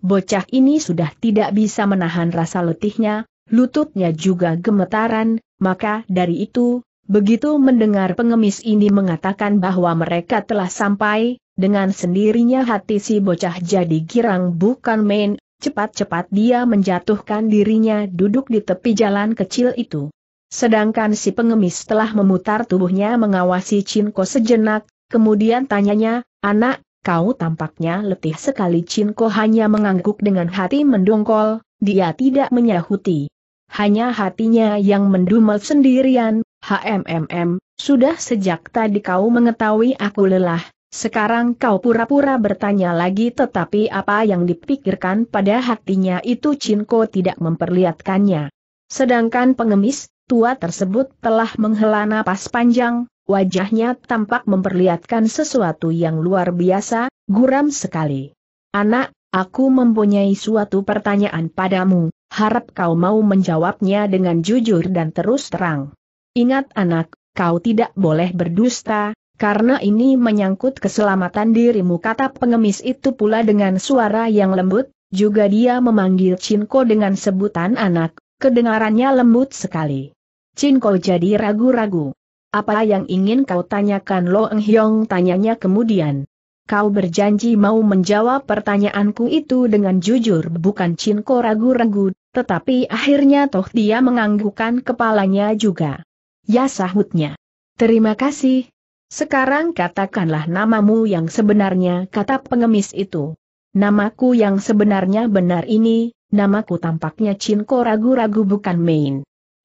Bocah ini sudah tidak bisa menahan rasa letihnya, lututnya juga gemetaran, maka dari itu, begitu mendengar pengemis ini mengatakan bahwa mereka telah sampai, dengan sendirinya hati si bocah jadi girang bukan main, cepat-cepat dia menjatuhkan dirinya duduk di tepi jalan kecil itu. Sedangkan si pengemis telah memutar tubuhnya mengawasi Cinko sejenak, kemudian tanyanya, anak, kau tampaknya letih sekali Cinko hanya mengangguk dengan hati mendongkol, dia tidak menyahuti. Hanya hatinya yang mendumel sendirian, HMMM, sudah sejak tadi kau mengetahui aku lelah, sekarang kau pura-pura bertanya lagi tetapi apa yang dipikirkan pada hatinya itu Cinko tidak memperlihatkannya. Sedangkan pengemis, tua tersebut telah menghela napas panjang, wajahnya tampak memperlihatkan sesuatu yang luar biasa, guram sekali. Anak, aku mempunyai suatu pertanyaan padamu, harap kau mau menjawabnya dengan jujur dan terus terang. Ingat anak, kau tidak boleh berdusta, karena ini menyangkut keselamatan dirimu kata pengemis itu pula dengan suara yang lembut, juga dia memanggil Cinko dengan sebutan anak, kedengarannya lembut sekali. Cinko jadi ragu-ragu. Apa yang ingin kau tanyakan Lo Eng Hyong tanyanya kemudian. Kau berjanji mau menjawab pertanyaanku itu dengan jujur bukan Cinko ragu-ragu, tetapi akhirnya toh dia menganggukkan kepalanya juga. Ya sahutnya. Terima kasih, sekarang katakanlah namamu yang sebenarnya, kata pengemis itu. Namaku yang sebenarnya benar ini, namaku tampaknya Cinko ragu-ragu bukan main.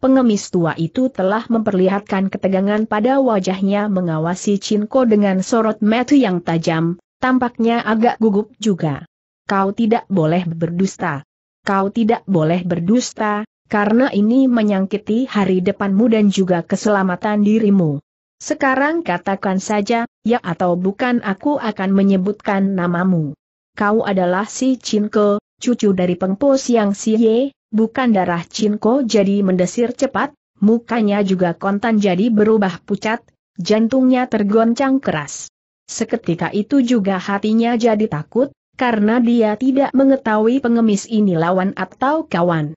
Pengemis tua itu telah memperlihatkan ketegangan pada wajahnya mengawasi Cinko dengan sorot mata yang tajam, tampaknya agak gugup juga. Kau tidak boleh berdusta. Kau tidak boleh berdusta, karena ini menyangkiti hari depanmu dan juga keselamatan dirimu. Sekarang katakan saja, ya atau bukan aku akan menyebutkan namamu. Kau adalah si Cinko, cucu dari pengpos yang Siye, bukan darah Cinko jadi mendesir cepat, mukanya juga kontan jadi berubah pucat, jantungnya tergoncang keras. Seketika itu juga hatinya jadi takut, karena dia tidak mengetahui pengemis ini lawan atau kawan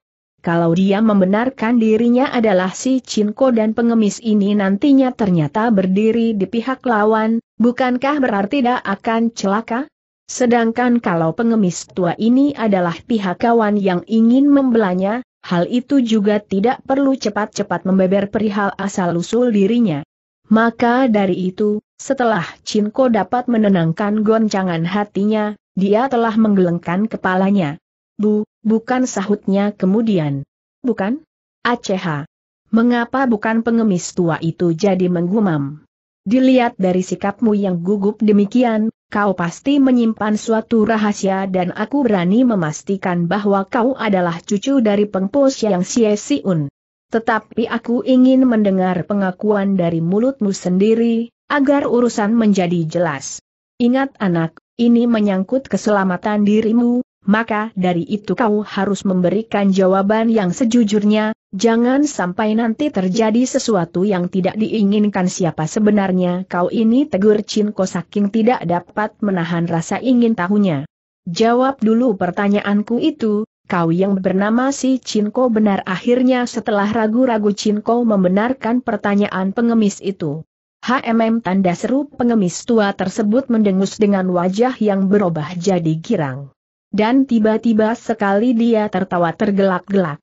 kalau dia membenarkan dirinya adalah si Cinko dan pengemis ini nantinya ternyata berdiri di pihak lawan, bukankah berarti dia akan celaka? Sedangkan kalau pengemis tua ini adalah pihak kawan yang ingin membelanya, hal itu juga tidak perlu cepat-cepat membeber perihal asal-usul dirinya. Maka dari itu, setelah Cinko dapat menenangkan goncangan hatinya, dia telah menggelengkan kepalanya. Bu, bukan sahutnya kemudian. Bukan? Aceh. Mengapa bukan pengemis tua itu jadi menggumam? Dilihat dari sikapmu yang gugup demikian, kau pasti menyimpan suatu rahasia dan aku berani memastikan bahwa kau adalah cucu dari pengpos yang sia Siun. Tetapi aku ingin mendengar pengakuan dari mulutmu sendiri, agar urusan menjadi jelas. Ingat anak, ini menyangkut keselamatan dirimu, maka dari itu kau harus memberikan jawaban yang sejujurnya, jangan sampai nanti terjadi sesuatu yang tidak diinginkan siapa sebenarnya kau ini tegur Cinko saking tidak dapat menahan rasa ingin tahunya. Jawab dulu pertanyaanku itu, kau yang bernama si Cinko benar akhirnya setelah ragu-ragu Cinko membenarkan pertanyaan pengemis itu. HMM tanda seru pengemis tua tersebut mendengus dengan wajah yang berubah jadi girang. Dan tiba-tiba sekali dia tertawa tergelak-gelak.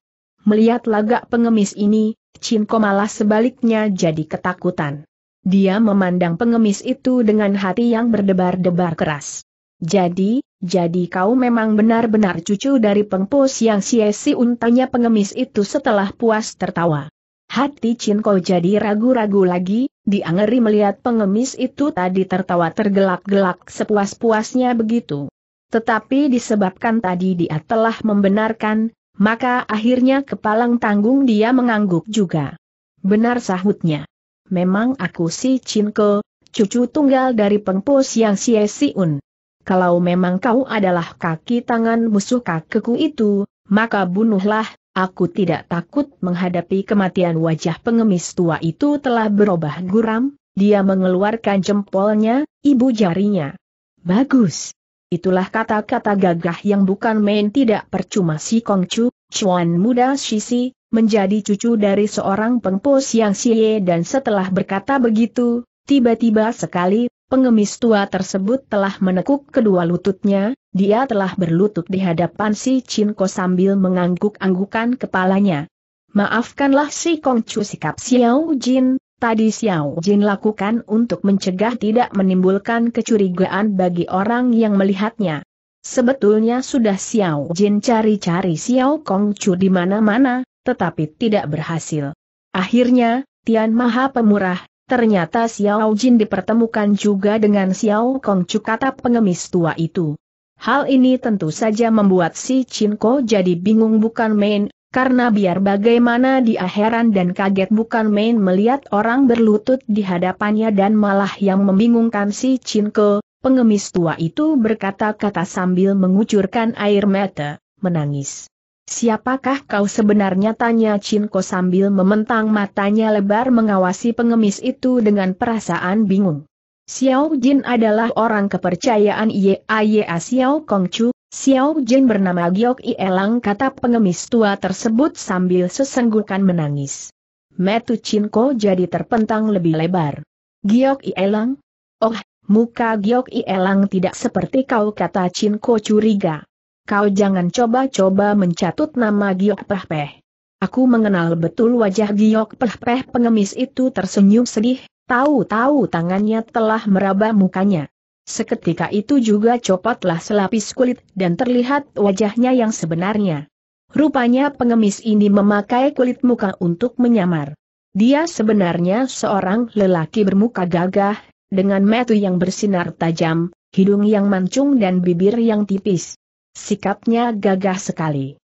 Melihat lagak pengemis ini, Cinko malah sebaliknya jadi ketakutan. Dia memandang pengemis itu dengan hati yang berdebar-debar keras. Jadi, jadi kau memang benar-benar cucu dari pengpus yang siesi untanya pengemis itu setelah puas tertawa. Hati Cinko jadi ragu-ragu lagi, diangeri melihat pengemis itu tadi tertawa tergelak-gelak sepuas-puasnya begitu. Tetapi disebabkan tadi dia telah membenarkan, maka akhirnya kepalang tanggung dia mengangguk juga. Benar sahutnya. Memang aku si Cinko, cucu tunggal dari pengpos yang si Siun. Kalau memang kau adalah kaki tangan musuh kakeku itu, maka bunuhlah, aku tidak takut menghadapi kematian wajah pengemis tua itu telah berubah guram, dia mengeluarkan jempolnya, ibu jarinya. Bagus. Itulah kata-kata gagah yang bukan main tidak percuma si Kongcu, Chuan muda Shisi, menjadi cucu dari seorang pengpos yang siye dan setelah berkata begitu, tiba-tiba sekali, pengemis tua tersebut telah menekuk kedua lututnya, dia telah berlutut di hadapan si Cinko sambil mengangguk-anggukan kepalanya. Maafkanlah si Kongcu sikap Xiao Jin, tadi Xiao Jin lakukan untuk mencegah tidak menimbulkan kecurigaan bagi orang yang melihatnya. Sebetulnya sudah Xiao Jin cari-cari Xiao Kong Chu di mana-mana, tetapi tidak berhasil. Akhirnya, Tian Maha Pemurah, ternyata Xiao Jin dipertemukan juga dengan Xiao Kong Chu kata pengemis tua itu. Hal ini tentu saja membuat si Chinko jadi bingung bukan main, karena biar bagaimana dia heran dan kaget bukan main melihat orang berlutut di hadapannya dan malah yang membingungkan si Cinko, pengemis tua itu berkata-kata sambil mengucurkan air mata, menangis. Siapakah kau sebenarnya tanya Cinko sambil mementang matanya lebar mengawasi pengemis itu dengan perasaan bingung. Xiao Jin adalah orang kepercayaan Ye Xiao Kongchu. Xiao Jin bernama Giok Elang kata pengemis tua tersebut sambil sesenggukan menangis. Metu Cinko jadi terpentang lebih lebar. Giok Elang? Oh, muka Giok Elang tidak seperti kau kata Cinko curiga. Kau jangan coba-coba mencatut nama Giok Pehpeh. Aku mengenal betul wajah Giok Pehpeh pengemis itu tersenyum sedih, tahu-tahu tangannya telah meraba mukanya. Seketika itu juga copotlah selapis kulit dan terlihat wajahnya yang sebenarnya. Rupanya pengemis ini memakai kulit muka untuk menyamar. Dia sebenarnya seorang lelaki bermuka gagah, dengan metu yang bersinar tajam, hidung yang mancung dan bibir yang tipis. Sikapnya gagah sekali.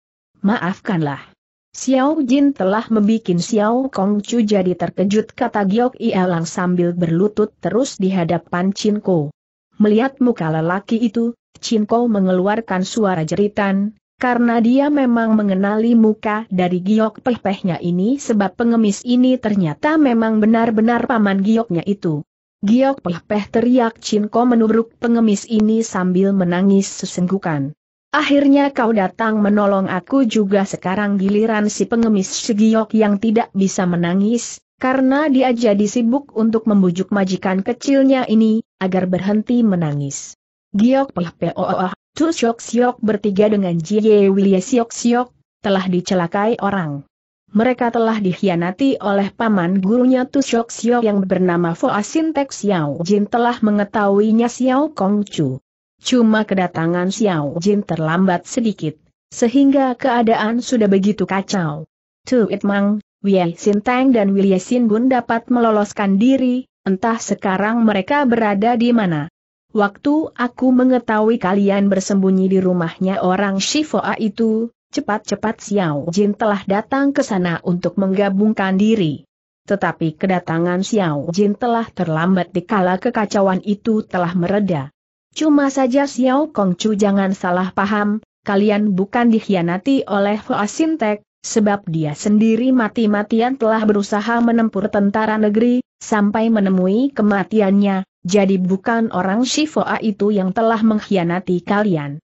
Maafkanlah. Xiao Jin telah membuat Xiao Kong Chu jadi terkejut kata Giok Ielang sambil berlutut terus di hadapan Chin Ko. Melihat muka lelaki itu, Chin Kou mengeluarkan suara jeritan, karena dia memang mengenali muka dari giok pehpehnya ini sebab pengemis ini ternyata memang benar-benar paman gioknya itu. Giok pehpeh teriak Chin Kou menubruk pengemis ini sambil menangis sesenggukan. Akhirnya kau datang menolong aku juga sekarang giliran si pengemis Segiok yang tidak bisa menangis, karena dia jadi sibuk untuk membujuk majikan kecilnya ini, agar berhenti menangis. Giok Pihpoah, Chu oh oh, Siok Siok bertiga dengan Jie Wilye Siok Siok, telah dicelakai orang. Mereka telah dikhianati oleh paman gurunya Tu Siok Siok yang bernama Foa Sintek Xiao Jin telah mengetahuinya Xiao Kong Chu. Cuma kedatangan Xiao Jin terlambat sedikit, sehingga keadaan sudah begitu kacau. Tu It Mang, Wei Tang dan Xin Bun dapat meloloskan diri, entah sekarang mereka berada di mana. Waktu aku mengetahui kalian bersembunyi di rumahnya orang Shifoa itu, cepat-cepat Xiao Jin telah datang ke sana untuk menggabungkan diri. Tetapi kedatangan Xiao Jin telah terlambat dikala kekacauan itu telah mereda. Cuma saja Xiao Kongcu jangan salah paham, kalian bukan dikhianati oleh Hoa Sintek, sebab dia sendiri mati-matian telah berusaha menempur tentara negeri, sampai menemui kematiannya, jadi bukan orang Shifoa itu yang telah mengkhianati kalian.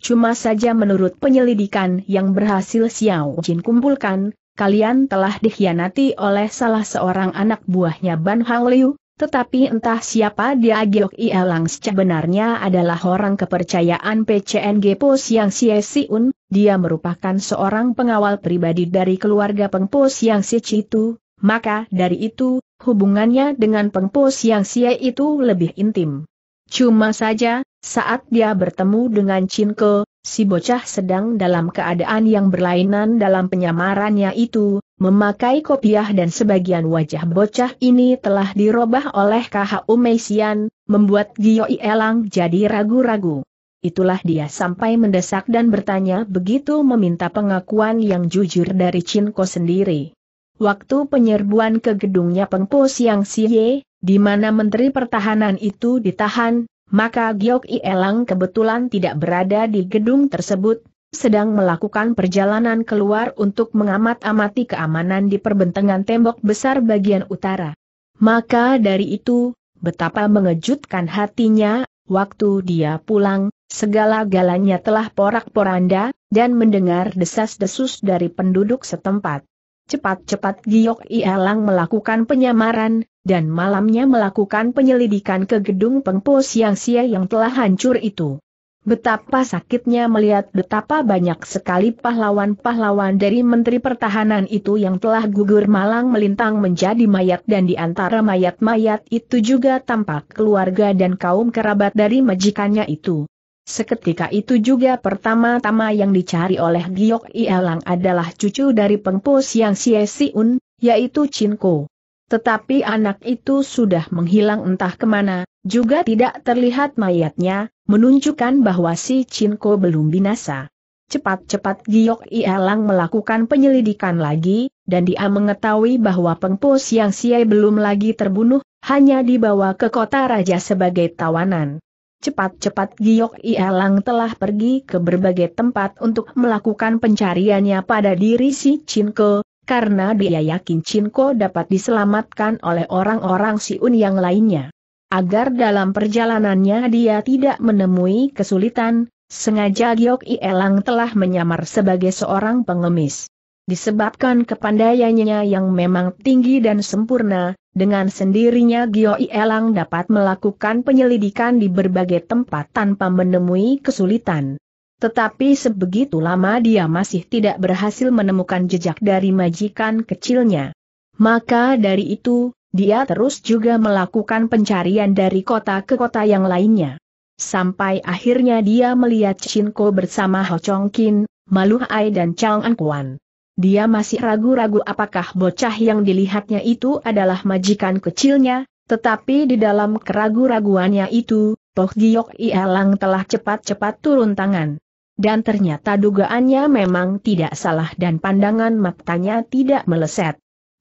Cuma saja menurut penyelidikan yang berhasil Xiao Jin kumpulkan, kalian telah dikhianati oleh salah seorang anak buahnya Ban Hang Liu, tetapi entah siapa dia Giok Ielang sebenarnya adalah orang kepercayaan PCNG Pos Yang Sie Siun, dia merupakan seorang pengawal pribadi dari keluarga Pengpos Yang Si Citu, maka dari itu, hubungannya dengan Pengpos Yang Sie itu lebih intim. Cuma saja, saat dia bertemu dengan Cinko, si bocah sedang dalam keadaan yang berlainan dalam penyamarannya itu, Memakai kopiah dan sebagian wajah bocah ini telah dirubah oleh KHU Meisian, membuat Gio Elang jadi ragu-ragu. Itulah dia sampai mendesak dan bertanya begitu meminta pengakuan yang jujur dari Cinko sendiri. Waktu penyerbuan ke gedungnya Pengpo Siang Siye, di mana Menteri Pertahanan itu ditahan, maka Giok Ielang kebetulan tidak berada di gedung tersebut, sedang melakukan perjalanan keluar untuk mengamat-amati keamanan di perbentengan tembok besar bagian utara. Maka dari itu, betapa mengejutkan hatinya, waktu dia pulang, segala-galanya telah porak-poranda, dan mendengar desas-desus dari penduduk setempat. Cepat-cepat Giok Ialang melakukan penyamaran, dan malamnya melakukan penyelidikan ke gedung pengpos yang sia yang telah hancur itu. Betapa sakitnya melihat betapa banyak sekali pahlawan-pahlawan dari Menteri Pertahanan itu yang telah gugur malang melintang menjadi mayat dan di antara mayat-mayat itu juga tampak keluarga dan kaum kerabat dari majikannya itu. Seketika itu juga pertama-tama yang dicari oleh Giok Ielang adalah cucu dari pengpus yang Xie Siun, yaitu Chinko. Tetapi anak itu sudah menghilang entah kemana, juga tidak terlihat mayatnya, menunjukkan bahwa si Cinko belum binasa. Cepat-cepat Giok Ialang melakukan penyelidikan lagi, dan dia mengetahui bahwa pengpos yang Siai belum lagi terbunuh, hanya dibawa ke kota raja sebagai tawanan. Cepat-cepat Giok Ialang telah pergi ke berbagai tempat untuk melakukan pencariannya pada diri si Cinko, karena dia yakin Cinko dapat diselamatkan oleh orang-orang si Un yang lainnya agar dalam perjalanannya dia tidak menemui kesulitan, sengaja Giok Ielang telah menyamar sebagai seorang pengemis. Disebabkan kepandaiannya yang memang tinggi dan sempurna, dengan sendirinya Gio Ielang dapat melakukan penyelidikan di berbagai tempat tanpa menemui kesulitan. Tetapi sebegitu lama dia masih tidak berhasil menemukan jejak dari majikan kecilnya. Maka dari itu, dia terus juga melakukan pencarian dari kota ke kota yang lainnya. Sampai akhirnya dia melihat Shinko bersama Ho Chong Kin, Maluh Ai dan Chang An Kuan. Dia masih ragu-ragu apakah bocah yang dilihatnya itu adalah majikan kecilnya, tetapi di dalam keragu-raguannya itu, Toh Giok Ielang telah cepat-cepat turun tangan. Dan ternyata dugaannya memang tidak salah dan pandangan matanya tidak meleset.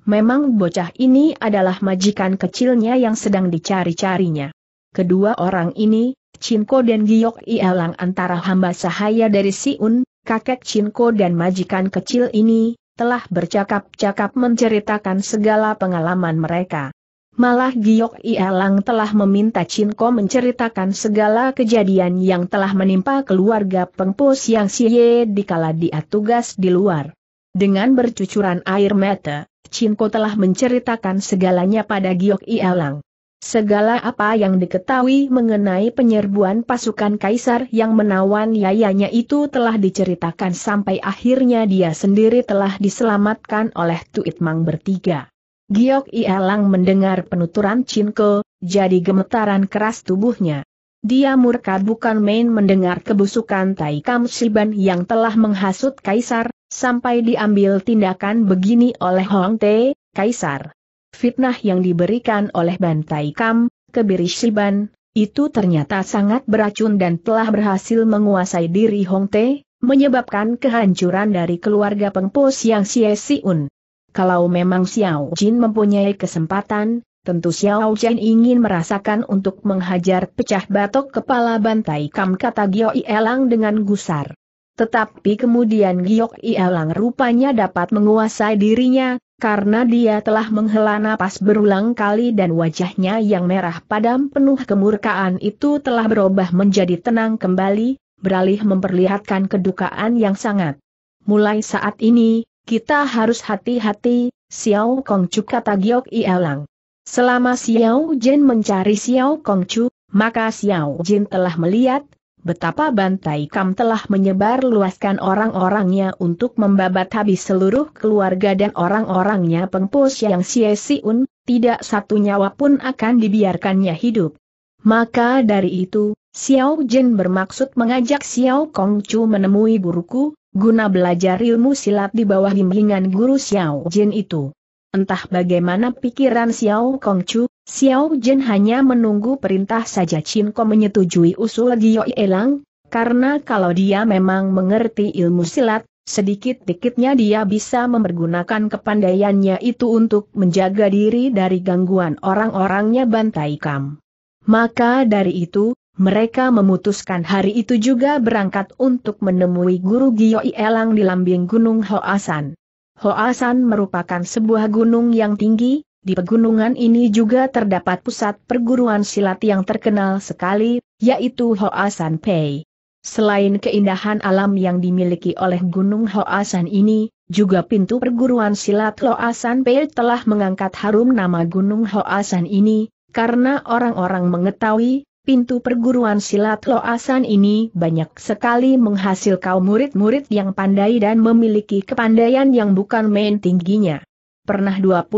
Memang bocah ini adalah majikan kecilnya yang sedang dicari-carinya. Kedua orang ini, Cinko dan Giok Ielang antara hamba sahaya dari Siun, kakek Cinko dan majikan kecil ini, telah bercakap-cakap menceritakan segala pengalaman mereka. Malah Giok Ielang telah meminta Cinko menceritakan segala kejadian yang telah menimpa keluarga pengpus yang siye dikala dia tugas di luar. Dengan bercucuran air mata, Cinko telah menceritakan segalanya pada Giok Ialang. Segala apa yang diketahui mengenai penyerbuan pasukan kaisar yang menawan yayanya itu telah diceritakan sampai akhirnya dia sendiri telah diselamatkan oleh Tuitmang bertiga. Giok Ialang mendengar penuturan Cinko, jadi gemetaran keras tubuhnya. Dia murka bukan main mendengar kebusukan Tai Kam Shiban yang telah menghasut Kaisar, sampai diambil tindakan begini oleh Hong Te, Kaisar. Fitnah yang diberikan oleh Bantai Kam, kebiri Shiban, itu ternyata sangat beracun dan telah berhasil menguasai diri Hong Te, menyebabkan kehancuran dari keluarga pengpos yang Xie Siun. Kalau memang Xiao Jin mempunyai kesempatan, Tentu Xiao Chen ingin merasakan untuk menghajar pecah batok kepala bantai kam kata Gio Elang dengan gusar. Tetapi kemudian Gio Elang rupanya dapat menguasai dirinya, karena dia telah menghela napas berulang kali dan wajahnya yang merah padam penuh kemurkaan itu telah berubah menjadi tenang kembali, beralih memperlihatkan kedukaan yang sangat. Mulai saat ini, kita harus hati-hati, Xiao Kongcu kata Giok Elang. Selama Xiao Jin mencari Xiao Kongchu, maka Xiao Jin telah melihat betapa Bantai Kam telah menyebar luaskan orang-orangnya untuk membabat habis seluruh keluarga dan orang-orangnya pengpus yang Siun, tidak satu nyawa pun akan dibiarkannya hidup. Maka dari itu, Xiao Jin bermaksud mengajak Xiao Kongchu menemui guruku, guna belajar ilmu silat di bawah bimbingan guru Xiao Jin itu. Entah bagaimana pikiran Xiao Kongchu, Xiao Jin hanya menunggu perintah saja Chin Ko menyetujui usul Gio Elang, karena kalau dia memang mengerti ilmu silat, sedikit-dikitnya dia bisa mempergunakan kepandaiannya itu untuk menjaga diri dari gangguan orang-orangnya Bantai Kam. Maka dari itu, mereka memutuskan hari itu juga berangkat untuk menemui guru Gio Elang di lambing Gunung Hoasan. Hoasan merupakan sebuah gunung yang tinggi, di pegunungan ini juga terdapat pusat perguruan silat yang terkenal sekali, yaitu Hoasan Pei. Selain keindahan alam yang dimiliki oleh Gunung Hoasan ini, juga pintu perguruan silat Hoasan Pei telah mengangkat harum nama Gunung Hoasan ini, karena orang-orang mengetahui Pintu perguruan silat Loasan ini banyak sekali menghasilkan murid-murid yang pandai dan memiliki kepandaian yang bukan main tingginya. Pernah 25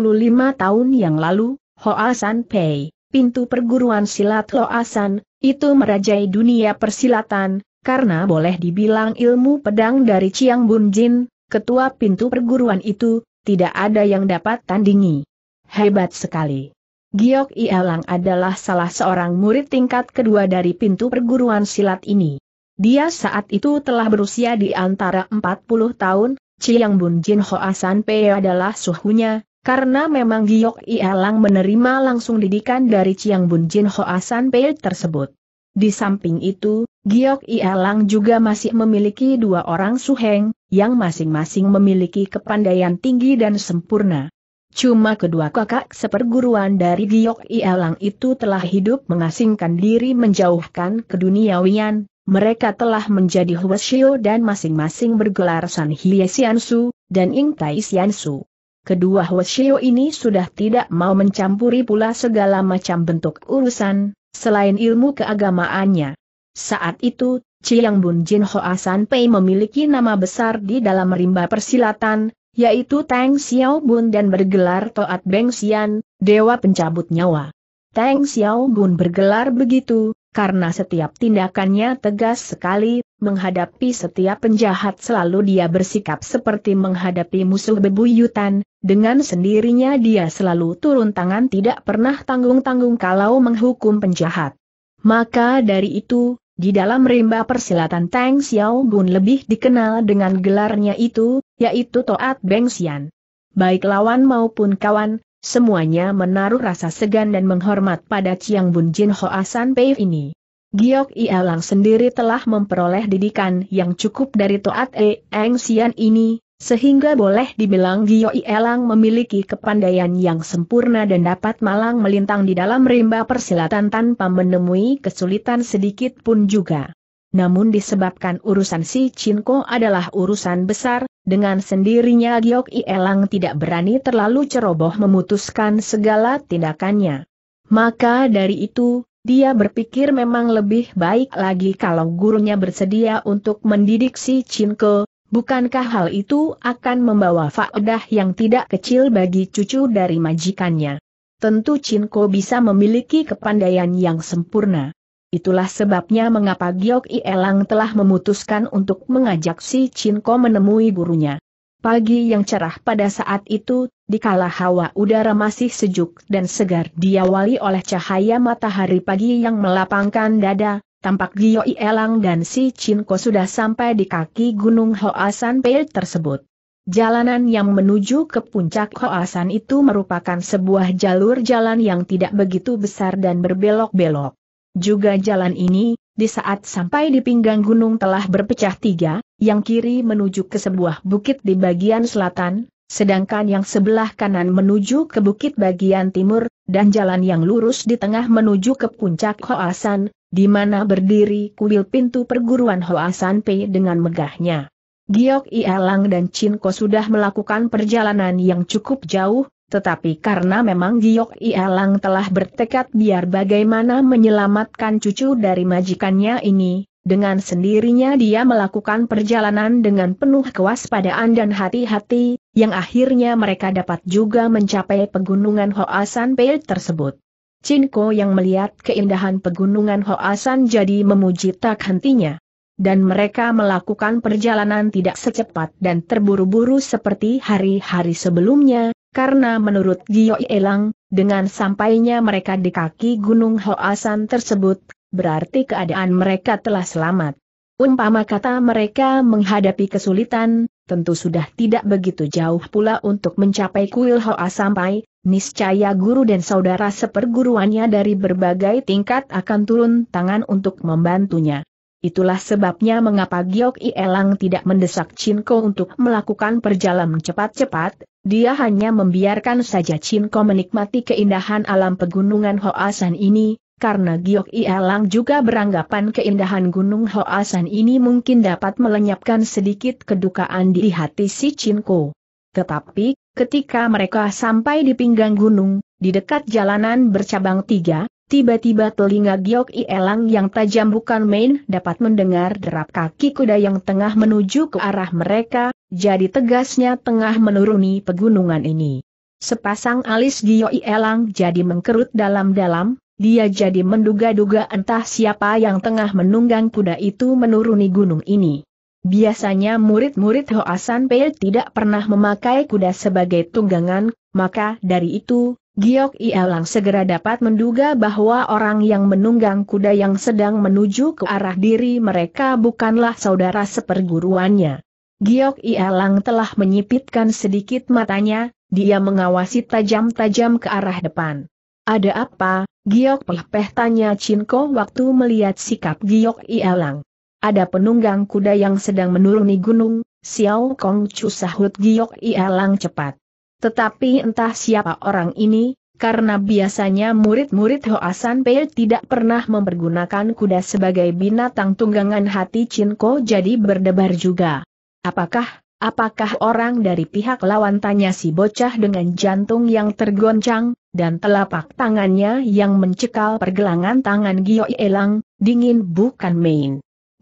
tahun yang lalu, Hoasan Pei, pintu perguruan silat Loasan, itu merajai dunia persilatan, karena boleh dibilang ilmu pedang dari Chiang Bun Jin, ketua pintu perguruan itu, tidak ada yang dapat tandingi. Hebat sekali. Giok Ielang adalah salah seorang murid tingkat kedua dari pintu perguruan silat ini. Dia saat itu telah berusia di antara 40 tahun, Chiang Bun Jin Ho Asan Pei adalah suhunya, karena memang Giok Ielang menerima langsung didikan dari Chiang Bun Jin Ho Asan Pei tersebut. Di samping itu, Giok Ielang juga masih memiliki dua orang suheng, yang masing-masing memiliki kepandaian tinggi dan sempurna. Cuma kedua kakak seperguruan dari Giok Ielang itu telah hidup mengasingkan diri menjauhkan ke dunia Wian. mereka telah menjadi Huashio dan masing-masing bergelar San Hie dan Ing Tai Xiansu. Kedua Huashio ini sudah tidak mau mencampuri pula segala macam bentuk urusan, selain ilmu keagamaannya. Saat itu, Chiang Bun Jin Hoa San Pei memiliki nama besar di dalam rimba persilatan, yaitu Tang Xiaobun dan bergelar Toat Beng Xian, Dewa Pencabut Nyawa. Tang Xiaobun bergelar begitu, karena setiap tindakannya tegas sekali, menghadapi setiap penjahat selalu dia bersikap seperti menghadapi musuh bebuyutan, dengan sendirinya dia selalu turun tangan tidak pernah tanggung-tanggung kalau menghukum penjahat. Maka dari itu, di dalam rimba persilatan Tang Xiao Gun lebih dikenal dengan gelarnya itu, yaitu Toat Beng Xian. Baik lawan maupun kawan, semuanya menaruh rasa segan dan menghormat pada Chiang Bun Jin Hoa San Pei ini. Giok Ialang sendiri telah memperoleh didikan yang cukup dari Toat E. Eng Xian ini, sehingga boleh dibilang Gio Elang memiliki kepandaian yang sempurna dan dapat malang melintang di dalam rimba persilatan tanpa menemui kesulitan sedikit pun juga. Namun disebabkan urusan si Cinko adalah urusan besar, dengan sendirinya Gio Elang tidak berani terlalu ceroboh memutuskan segala tindakannya. Maka dari itu, dia berpikir memang lebih baik lagi kalau gurunya bersedia untuk mendidik si Cinko, Bukankah hal itu akan membawa faedah yang tidak kecil bagi cucu dari majikannya? Tentu Cinko bisa memiliki kepandaian yang sempurna. Itulah sebabnya mengapa Giok Elang telah memutuskan untuk mengajak si Cinko menemui gurunya. Pagi yang cerah pada saat itu, dikala hawa udara masih sejuk dan segar diawali oleh cahaya matahari pagi yang melapangkan dada, tampak Gio Ielang dan si Cinko sudah sampai di kaki Gunung Hoasan Pei tersebut. Jalanan yang menuju ke puncak Hoasan itu merupakan sebuah jalur jalan yang tidak begitu besar dan berbelok-belok. Juga jalan ini, di saat sampai di pinggang gunung telah berpecah tiga, yang kiri menuju ke sebuah bukit di bagian selatan, sedangkan yang sebelah kanan menuju ke bukit bagian timur, dan jalan yang lurus di tengah menuju ke puncak Hoasan, di mana berdiri kuil pintu perguruan Hoasan P dengan megahnya. Giok Ialang dan Cinko sudah melakukan perjalanan yang cukup jauh, tetapi karena memang Giok Ialang telah bertekad biar bagaimana menyelamatkan cucu dari majikannya ini, dengan sendirinya dia melakukan perjalanan dengan penuh kewaspadaan dan hati-hati, yang akhirnya mereka dapat juga mencapai pegunungan Hoasan Pei tersebut. Cinco yang melihat keindahan pegunungan Hoasan jadi memuji tak hentinya. Dan mereka melakukan perjalanan tidak secepat dan terburu-buru seperti hari-hari sebelumnya, karena menurut Gio Elang, dengan sampainya mereka di kaki gunung Hoasan tersebut, berarti keadaan mereka telah selamat. Umpama kata mereka menghadapi kesulitan, tentu sudah tidak begitu jauh pula untuk mencapai kuil Hoa sampai, niscaya guru dan saudara seperguruannya dari berbagai tingkat akan turun tangan untuk membantunya. Itulah sebabnya mengapa Giok Elang tidak mendesak Cinko untuk melakukan perjalanan cepat-cepat, dia hanya membiarkan saja Cinko menikmati keindahan alam pegunungan San ini, karena Giok Ielang juga beranggapan keindahan Gunung Hoasan ini mungkin dapat melenyapkan sedikit kedukaan di hati si Cinko. Tetapi, ketika mereka sampai di pinggang gunung, di dekat jalanan bercabang tiga, tiba-tiba telinga Giok Ielang yang tajam bukan main dapat mendengar derap kaki kuda yang tengah menuju ke arah mereka, jadi tegasnya tengah menuruni pegunungan ini. Sepasang alis Gio Ielang jadi mengkerut dalam-dalam, dia jadi menduga-duga entah siapa yang tengah menunggang kuda itu menuruni gunung ini. Biasanya murid-murid Hoasan Pei tidak pernah memakai kuda sebagai tunggangan, maka dari itu, Giok Ialang segera dapat menduga bahwa orang yang menunggang kuda yang sedang menuju ke arah diri mereka bukanlah saudara seperguruannya. Giok Ialang telah menyipitkan sedikit matanya, dia mengawasi tajam-tajam ke arah depan. Ada apa, Giok Peh tanya Cinko waktu melihat sikap Giok Ialang. Ada penunggang kuda yang sedang menuruni gunung, Xiao Kong Chu sahut Giok Ialang cepat. Tetapi entah siapa orang ini, karena biasanya murid-murid Hoasan Pei tidak pernah mempergunakan kuda sebagai binatang tunggangan hati Cinko jadi berdebar juga. Apakah, apakah orang dari pihak lawan tanya si bocah dengan jantung yang tergoncang, dan telapak tangannya yang mencekal pergelangan tangan Giok Ielang dingin bukan main.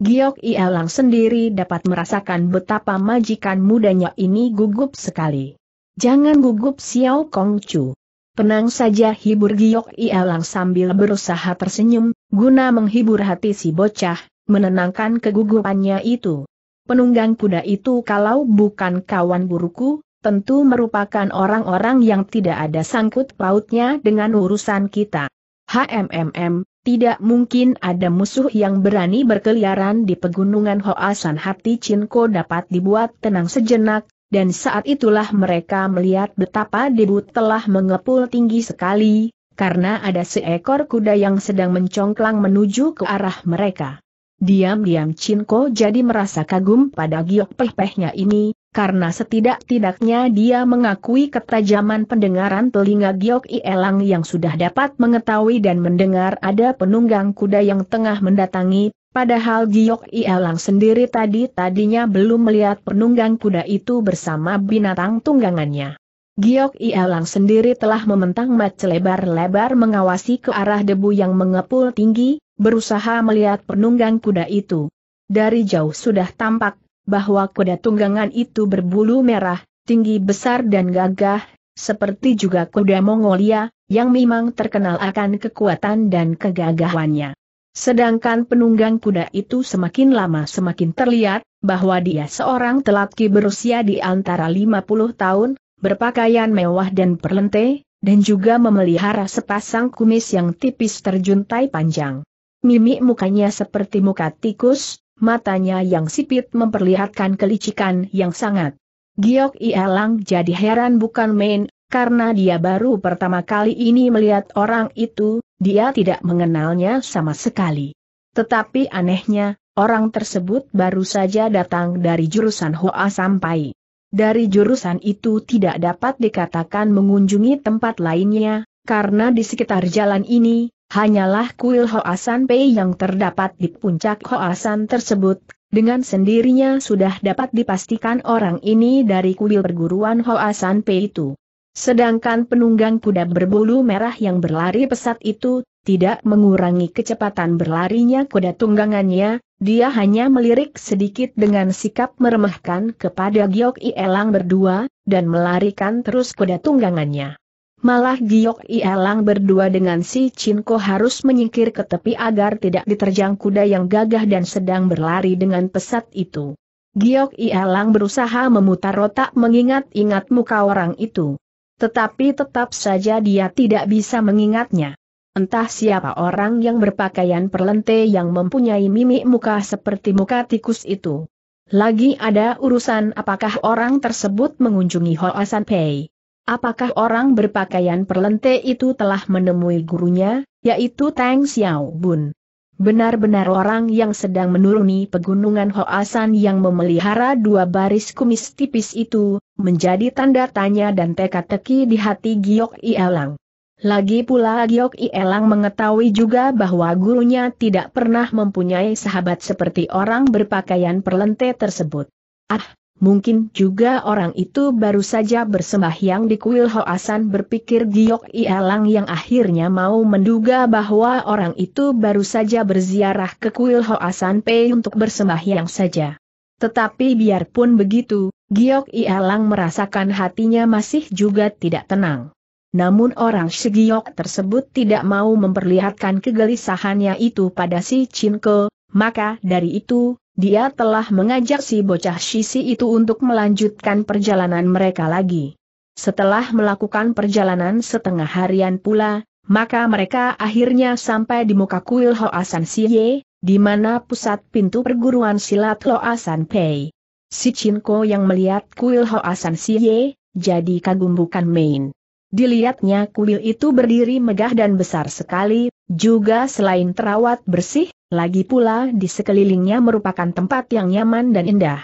Giok Ielang sendiri dapat merasakan betapa majikan mudanya ini gugup sekali. Jangan gugup Xiao Kong Chu. Tenang saja hibur Giok Ielang sambil berusaha tersenyum, guna menghibur hati si bocah, menenangkan kegugupannya itu. Penunggang kuda itu kalau bukan kawan buruku, tentu merupakan orang-orang yang tidak ada sangkut pautnya dengan urusan kita. HMMM, tidak mungkin ada musuh yang berani berkeliaran di pegunungan Hoasan Hati Cinko dapat dibuat tenang sejenak, dan saat itulah mereka melihat betapa debut telah mengepul tinggi sekali, karena ada seekor kuda yang sedang mencongklang menuju ke arah mereka. Diam-diam Cinko jadi merasa kagum pada giok pehpehnya ini, karena setidak-tidaknya dia mengakui ketajaman pendengaran telinga Giok Ielang yang sudah dapat mengetahui dan mendengar ada penunggang kuda yang tengah mendatangi, padahal Giok Ielang sendiri tadi-tadinya belum melihat penunggang kuda itu bersama binatang tunggangannya. Giok Ielang sendiri telah mementang mat lebar-lebar mengawasi ke arah debu yang mengepul tinggi, berusaha melihat penunggang kuda itu. Dari jauh sudah tampak bahwa kuda tunggangan itu berbulu merah, tinggi besar dan gagah, seperti juga kuda Mongolia, yang memang terkenal akan kekuatan dan kegagahannya. Sedangkan penunggang kuda itu semakin lama semakin terlihat, bahwa dia seorang telaki berusia di antara 50 tahun, berpakaian mewah dan perlente, dan juga memelihara sepasang kumis yang tipis terjuntai panjang. Mimik mukanya seperti muka tikus, matanya yang sipit memperlihatkan kelicikan yang sangat. Giok ielang jadi heran bukan main, karena dia baru pertama kali ini melihat orang itu, dia tidak mengenalnya sama sekali. Tetapi anehnya, orang tersebut baru saja datang dari jurusan Hoa Sampai. Dari jurusan itu tidak dapat dikatakan mengunjungi tempat lainnya, karena di sekitar jalan ini, Hanyalah kuil Hoasan Pei yang terdapat di puncak Hoasan tersebut, dengan sendirinya sudah dapat dipastikan orang ini dari kuil perguruan Hoasan Pei itu. Sedangkan penunggang kuda berbulu merah yang berlari pesat itu, tidak mengurangi kecepatan berlarinya kuda tunggangannya, dia hanya melirik sedikit dengan sikap meremehkan kepada Giok Ielang berdua, dan melarikan terus kuda tunggangannya. Malah Giok Ielang berdua dengan si Cinko harus menyingkir ke tepi agar tidak diterjang kuda yang gagah dan sedang berlari dengan pesat itu. Giok Ielang berusaha memutar otak mengingat-ingat muka orang itu. Tetapi tetap saja dia tidak bisa mengingatnya. Entah siapa orang yang berpakaian perlente yang mempunyai mimik muka seperti muka tikus itu. Lagi ada urusan apakah orang tersebut mengunjungi Hoa Pei apakah orang berpakaian perlente itu telah menemui gurunya, yaitu Tang Xiao Bun. Benar-benar orang yang sedang menuruni pegunungan Hoasan yang memelihara dua baris kumis tipis itu, menjadi tanda tanya dan teka-teki di hati Giok Ielang. Lagi pula Giok Ielang mengetahui juga bahwa gurunya tidak pernah mempunyai sahabat seperti orang berpakaian perlente tersebut. Ah, Mungkin juga orang itu baru saja bersembahyang di kuil Hoasan berpikir Giok Ialang yang akhirnya mau menduga bahwa orang itu baru saja berziarah ke kuil Hoasan Pei untuk bersembahyang saja. Tetapi biarpun begitu, Giok Ialang merasakan hatinya masih juga tidak tenang. Namun orang Segiok tersebut tidak mau memperlihatkan kegelisahannya itu pada si Chinko, maka dari itu dia telah mengajak si bocah Shisi itu untuk melanjutkan perjalanan mereka lagi. Setelah melakukan perjalanan setengah harian pula, maka mereka akhirnya sampai di muka kuil Hoasan Siye, di mana pusat pintu perguruan silat Hoasan Pei. Si Chinko yang melihat kuil Hoasan Siye, jadi kagum bukan main. Dilihatnya kuil itu berdiri megah dan besar sekali, juga selain terawat bersih, lagi pula di sekelilingnya merupakan tempat yang nyaman dan indah.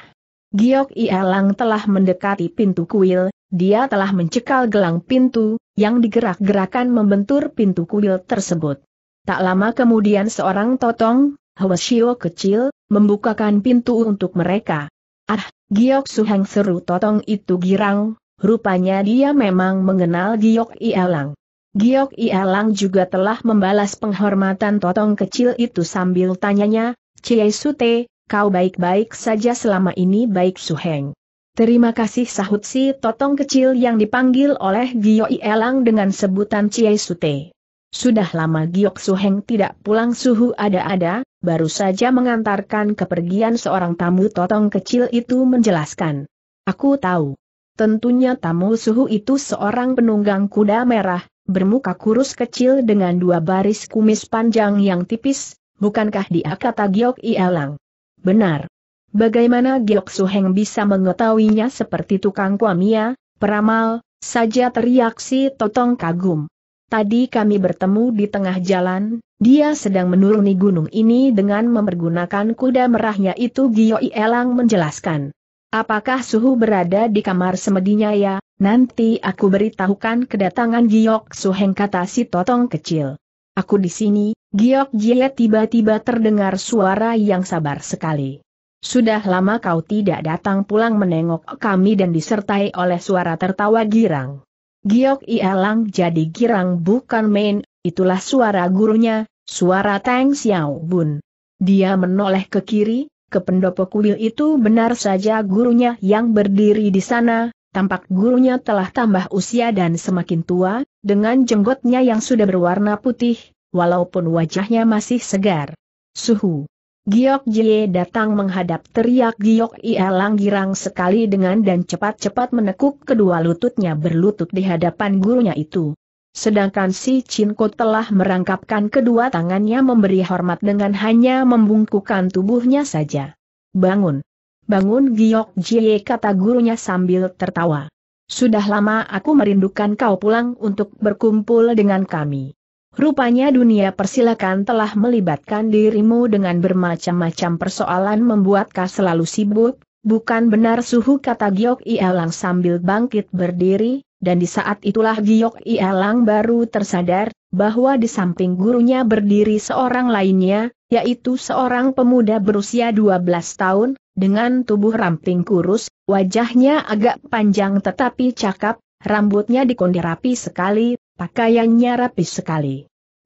Giok Ialang telah mendekati pintu kuil, dia telah mencekal gelang pintu, yang digerak-gerakan membentur pintu kuil tersebut. Tak lama kemudian seorang totong, Hwasio kecil, membukakan pintu untuk mereka. Ah, Giok Suhang seru totong itu girang, rupanya dia memang mengenal Giok Ialang. Giok Ialang juga telah membalas penghormatan totong kecil itu sambil tanyanya, Cie Sute, kau baik-baik saja selama ini baik Suheng. Terima kasih sahut si totong kecil yang dipanggil oleh Giok Ialang dengan sebutan Cie Sute. Sudah lama Giok Suheng tidak pulang suhu ada-ada, baru saja mengantarkan kepergian seorang tamu totong kecil itu menjelaskan. Aku tahu. Tentunya tamu suhu itu seorang penunggang kuda merah, bermuka kurus kecil dengan dua baris kumis panjang yang tipis, bukankah dia kata Giok Ielang? Benar. Bagaimana Giok Suheng bisa mengetahuinya seperti tukang kuamia, peramal, saja teriak si Totong kagum. Tadi kami bertemu di tengah jalan, dia sedang menuruni gunung ini dengan mempergunakan kuda merahnya itu Giok Ielang menjelaskan. Apakah suhu berada di kamar semedinya ya? Nanti aku beritahukan kedatangan Giok Suheng kata si Totong kecil. Aku di sini, Giok Jie tiba-tiba terdengar suara yang sabar sekali. Sudah lama kau tidak datang pulang menengok kami dan disertai oleh suara tertawa girang. Giok Ialang jadi girang bukan main, itulah suara gurunya, suara Tang Xiao Bun. Dia menoleh ke kiri, ke pendopo kuil itu benar saja gurunya yang berdiri di sana, Tampak gurunya telah tambah usia dan semakin tua, dengan jenggotnya yang sudah berwarna putih, walaupun wajahnya masih segar. Suhu. Giok Jie datang menghadap teriak Giok Ia langgirang sekali dengan dan cepat-cepat menekuk kedua lututnya berlutut di hadapan gurunya itu. Sedangkan si Cinco telah merangkapkan kedua tangannya memberi hormat dengan hanya membungkukkan tubuhnya saja. Bangun. Bangun Giok Jie kata gurunya sambil tertawa. Sudah lama aku merindukan kau pulang untuk berkumpul dengan kami. Rupanya dunia persilakan telah melibatkan dirimu dengan bermacam-macam persoalan membuat kau selalu sibuk, bukan benar suhu kata Giok Ielang sambil bangkit berdiri, dan di saat itulah Giok Ielang baru tersadar, bahwa di samping gurunya berdiri seorang lainnya, yaitu seorang pemuda berusia 12 tahun, dengan tubuh ramping kurus, wajahnya agak panjang tetapi cakap, rambutnya dikondi rapi sekali, pakaiannya rapi sekali.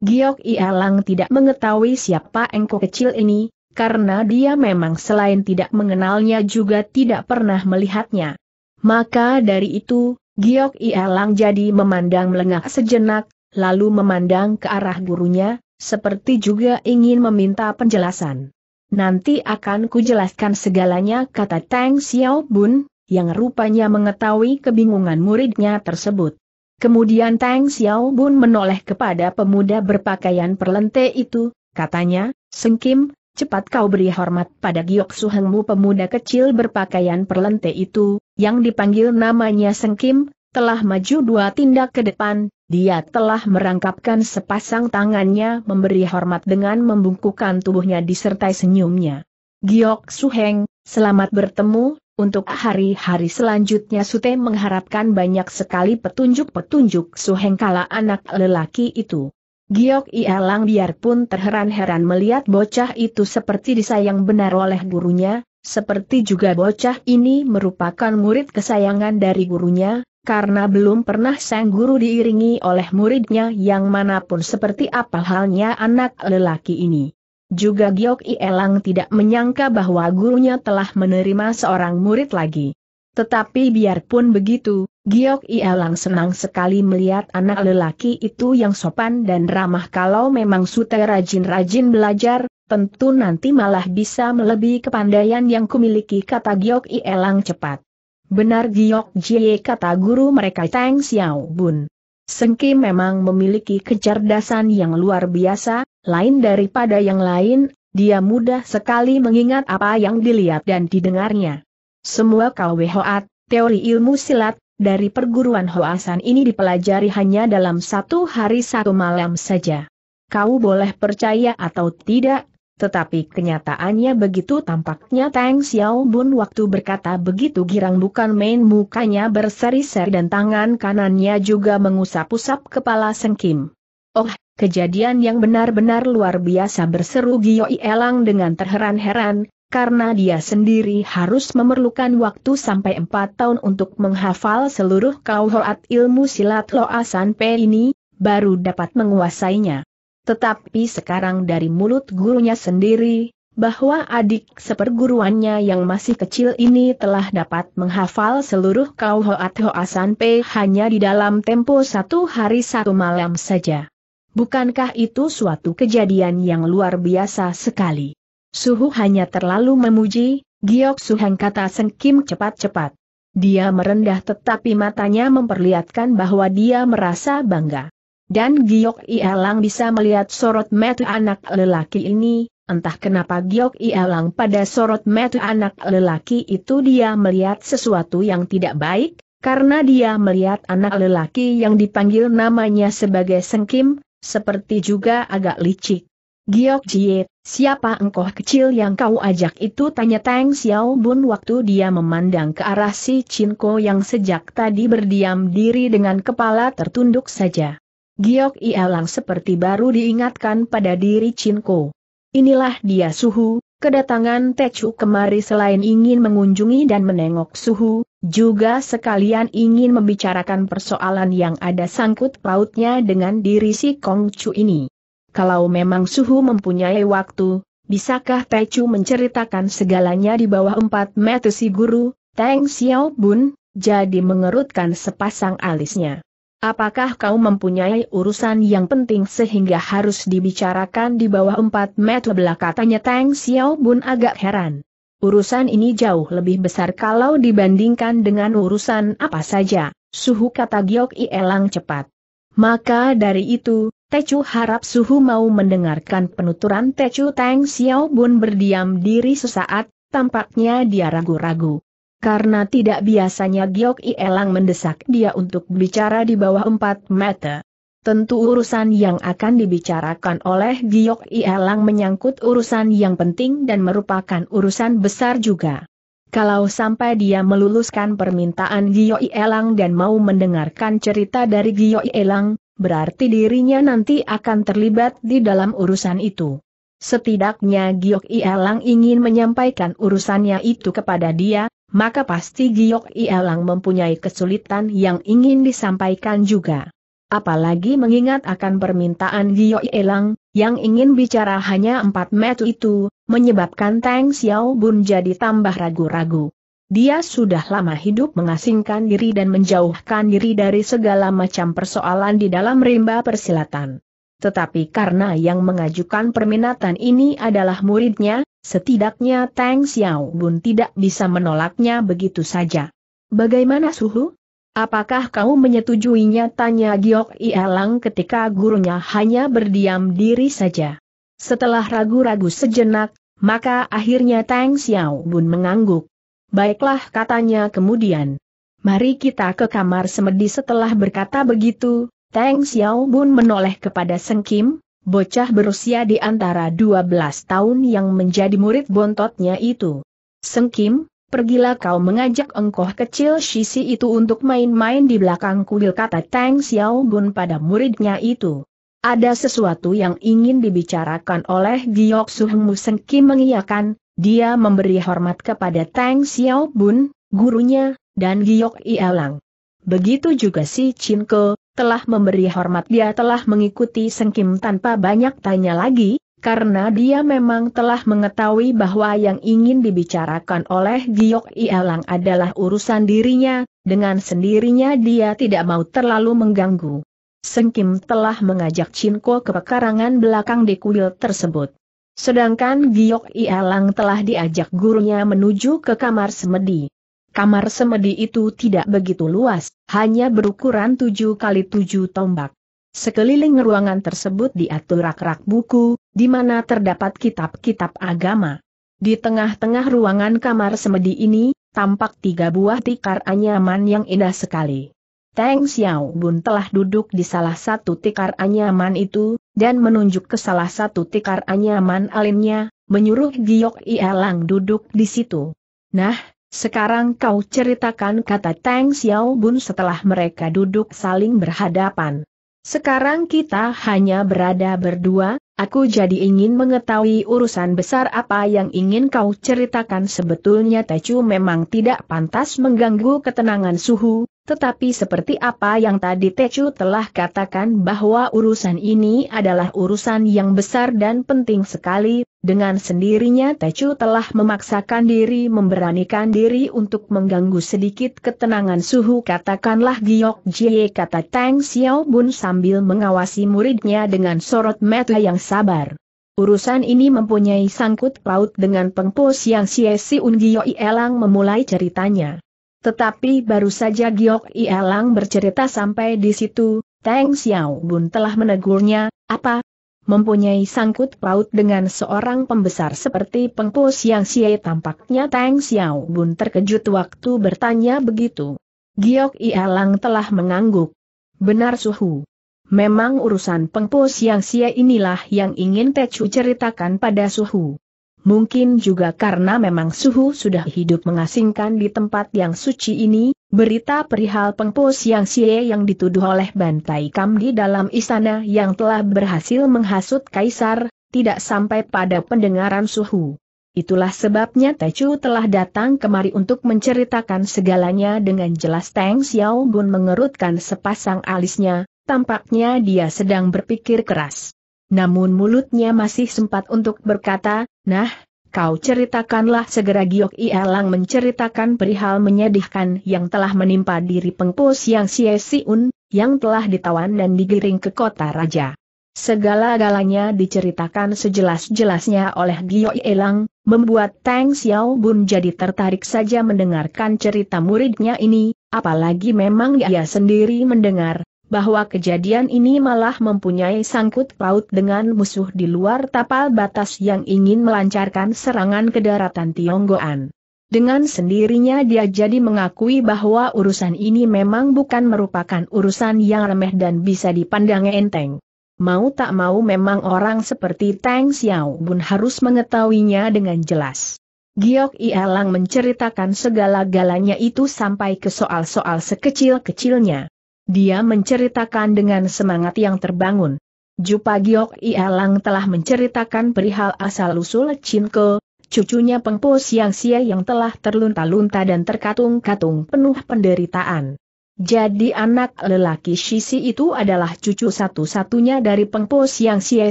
Giok Ialang tidak mengetahui siapa engko kecil ini, karena dia memang selain tidak mengenalnya juga tidak pernah melihatnya. Maka dari itu, Giok Ialang jadi memandang melengak sejenak, lalu memandang ke arah gurunya, seperti juga ingin meminta penjelasan. Nanti akan kujelaskan segalanya kata Tang Xiao Bun, yang rupanya mengetahui kebingungan muridnya tersebut. Kemudian Tang Xiao Bun menoleh kepada pemuda berpakaian perlente itu, katanya, Seng Kim, cepat kau beri hormat pada Giok Suhengmu pemuda kecil berpakaian perlente itu, yang dipanggil namanya Seng Kim telah maju dua tindak ke depan, dia telah merangkapkan sepasang tangannya memberi hormat dengan membungkukkan tubuhnya disertai senyumnya. Giok Suheng, selamat bertemu, untuk hari-hari selanjutnya Sute mengharapkan banyak sekali petunjuk-petunjuk Suheng kala anak lelaki itu. Giok Ialang biarpun terheran-heran melihat bocah itu seperti disayang benar oleh gurunya, seperti juga bocah ini merupakan murid kesayangan dari gurunya, karena belum pernah sang guru diiringi oleh muridnya yang manapun seperti apa halnya anak lelaki ini. Juga Giok Ielang tidak menyangka bahwa gurunya telah menerima seorang murid lagi. Tetapi biarpun begitu, Giok Ielang senang sekali melihat anak lelaki itu yang sopan dan ramah kalau memang Sute rajin-rajin belajar, tentu nanti malah bisa melebihi kepandaian yang kumiliki kata Giok Ielang cepat. Benar Giok Jie kata guru mereka Tang Xiao Bun. Sengki memang memiliki kecerdasan yang luar biasa, lain daripada yang lain, dia mudah sekali mengingat apa yang dilihat dan didengarnya. Semua KW Hoat, teori ilmu silat, dari perguruan Hoasan ini dipelajari hanya dalam satu hari satu malam saja. Kau boleh percaya atau tidak, tetapi kenyataannya begitu tampaknya Tang Xiao Bun waktu berkata begitu girang bukan main mukanya berseri-seri dan tangan kanannya juga mengusap-usap kepala Seng Kim. Oh, kejadian yang benar-benar luar biasa berseru Gio Elang dengan terheran-heran, karena dia sendiri harus memerlukan waktu sampai empat tahun untuk menghafal seluruh kauhoat ilmu silat Loasan Pe ini, baru dapat menguasainya. Tetapi sekarang dari mulut gurunya sendiri, bahwa adik seperguruannya yang masih kecil ini telah dapat menghafal seluruh kauhoat hoasan P hanya di dalam tempo satu hari satu malam saja. Bukankah itu suatu kejadian yang luar biasa sekali? Suhu hanya terlalu memuji, Giok Suhang kata sengkim cepat-cepat. Dia merendah tetapi matanya memperlihatkan bahwa dia merasa bangga. Dan Giok Ialang bisa melihat sorot mata anak lelaki ini, entah kenapa Giok Ialang pada sorot mata anak lelaki itu dia melihat sesuatu yang tidak baik, karena dia melihat anak lelaki yang dipanggil namanya sebagai Sengkim, seperti juga agak licik. Giok Jie, siapa engkau kecil yang kau ajak itu tanya Tang Xiao Bun waktu dia memandang ke arah si Chinko yang sejak tadi berdiam diri dengan kepala tertunduk saja. Giok Ialang seperti baru diingatkan pada diri Cinko. Inilah dia suhu, kedatangan Techu kemari selain ingin mengunjungi dan menengok suhu, juga sekalian ingin membicarakan persoalan yang ada sangkut pautnya dengan diri si Kong ini. Kalau memang suhu mempunyai waktu, bisakah Techu menceritakan segalanya di bawah empat meter si guru, Teng Xiao Bun, jadi mengerutkan sepasang alisnya. Apakah kau mempunyai urusan yang penting sehingga harus dibicarakan di bawah empat meter belakang? Katanya Tang Xiao Bun agak heran. Urusan ini jauh lebih besar kalau dibandingkan dengan urusan apa saja, suhu kata Giok Elang cepat. Maka dari itu, Techu harap suhu mau mendengarkan penuturan Techu Tang Xiao Bun berdiam diri sesaat, tampaknya dia ragu-ragu karena tidak biasanya Giok Ielang mendesak dia untuk bicara di bawah empat meter. Tentu urusan yang akan dibicarakan oleh Giok Ielang menyangkut urusan yang penting dan merupakan urusan besar juga. Kalau sampai dia meluluskan permintaan Gio Ielang dan mau mendengarkan cerita dari Gio Ielang, berarti dirinya nanti akan terlibat di dalam urusan itu. Setidaknya Gio Ielang ingin menyampaikan urusannya itu kepada dia, maka pasti Giok Ielang mempunyai kesulitan yang ingin disampaikan juga. Apalagi mengingat akan permintaan Giok Ielang, yang ingin bicara hanya empat metu itu, menyebabkan Tang Xiao Bun jadi tambah ragu-ragu. Dia sudah lama hidup mengasingkan diri dan menjauhkan diri dari segala macam persoalan di dalam rimba persilatan. Tetapi karena yang mengajukan permintaan ini adalah muridnya, Setidaknya Tang Xiao Bun tidak bisa menolaknya begitu saja. Bagaimana suhu? Apakah kau menyetujuinya? Tanya Giok Ialang ketika gurunya hanya berdiam diri saja. Setelah ragu-ragu sejenak, maka akhirnya Tang Xiao Bun mengangguk. Baiklah katanya kemudian. Mari kita ke kamar semedi setelah berkata begitu, Tang Xiao Bun menoleh kepada Seng Kim, bocah berusia di antara 12 tahun yang menjadi murid bontotnya itu. Sengkim, pergilah kau mengajak engkoh kecil Shisi itu untuk main-main di belakang kuil kata Tang Xiao Bun pada muridnya itu. Ada sesuatu yang ingin dibicarakan oleh Giok Suhmu Sengkim mengiyakan, dia memberi hormat kepada Tang Xiao Bun, gurunya, dan Giok Ialang. Begitu juga si Chinko telah memberi hormat dia telah mengikuti Sengkim tanpa banyak tanya lagi, karena dia memang telah mengetahui bahwa yang ingin dibicarakan oleh Giok Ialang adalah urusan dirinya, dengan sendirinya dia tidak mau terlalu mengganggu. Sengkim telah mengajak Chinko ke pekarangan belakang di kuil tersebut. Sedangkan Giok Ialang telah diajak gurunya menuju ke kamar semedi. Kamar semedi itu tidak begitu luas, hanya berukuran 7 kali 7 tombak. Sekeliling ruangan tersebut diatur rak-rak buku, di mana terdapat kitab-kitab agama. Di tengah-tengah ruangan kamar semedi ini, tampak tiga buah tikar anyaman yang indah sekali. Teng Xiao Bun telah duduk di salah satu tikar anyaman itu, dan menunjuk ke salah satu tikar anyaman alinnya, menyuruh Giok Ielang duduk di situ. Nah, sekarang kau ceritakan kata Tang Xiao Bun setelah mereka duduk saling berhadapan. Sekarang kita hanya berada berdua, aku jadi ingin mengetahui urusan besar apa yang ingin kau ceritakan sebetulnya Tecu memang tidak pantas mengganggu ketenangan suhu, tetapi seperti apa yang tadi Tecu telah katakan bahwa urusan ini adalah urusan yang besar dan penting sekali, dengan sendirinya Tecu telah memaksakan diri memberanikan diri untuk mengganggu sedikit ketenangan suhu katakanlah Giok Jie kata Tang Xiao Bun sambil mengawasi muridnya dengan sorot mata yang sabar. Urusan ini mempunyai sangkut paut dengan pengpos yang si Un Giok Ielang memulai ceritanya. Tetapi baru saja Giok Ielang bercerita sampai di situ, Tang Xiao Bun telah menegurnya, apa, mempunyai sangkut paut dengan seorang pembesar seperti pengpus Yang Sia tampaknya Tang Xiao Bun terkejut waktu bertanya begitu. Giok Ialang telah mengangguk. Benar suhu. Memang urusan pengpus Yang Sia inilah yang ingin Tecu ceritakan pada suhu mungkin juga karena memang suhu sudah hidup mengasingkan di tempat yang suci ini, berita perihal pengpos yang sie yang dituduh oleh Bantai Kam di dalam istana yang telah berhasil menghasut Kaisar, tidak sampai pada pendengaran suhu. Itulah sebabnya Tecu telah datang kemari untuk menceritakan segalanya dengan jelas Teng Xiao Bun mengerutkan sepasang alisnya, tampaknya dia sedang berpikir keras. Namun mulutnya masih sempat untuk berkata, Nah, kau ceritakanlah segera Giok Ielang menceritakan perihal menyedihkan yang telah menimpa diri pengpus yang Xie Siun, yang telah ditawan dan digiring ke kota raja. Segala-galanya diceritakan sejelas-jelasnya oleh Gio Elang, membuat Tang Xiao Bun jadi tertarik saja mendengarkan cerita muridnya ini, apalagi memang dia sendiri mendengar, bahwa kejadian ini malah mempunyai sangkut paut dengan musuh di luar tapal batas yang ingin melancarkan serangan ke daratan Tionggoan. Dengan sendirinya dia jadi mengakui bahwa urusan ini memang bukan merupakan urusan yang remeh dan bisa dipandang enteng. Mau tak mau memang orang seperti Tang Xiao Bun harus mengetahuinya dengan jelas. Giok Ialang menceritakan segala galanya itu sampai ke soal-soal sekecil-kecilnya. Dia menceritakan dengan semangat yang terbangun. Jupa Giok Ialang telah menceritakan perihal asal-usul Cinko, cucunya Pengpo Siang Sia yang telah terlunta-lunta dan terkatung-katung penuh penderitaan. Jadi anak lelaki Shisi itu adalah cucu satu-satunya dari Pengpo Siang Sia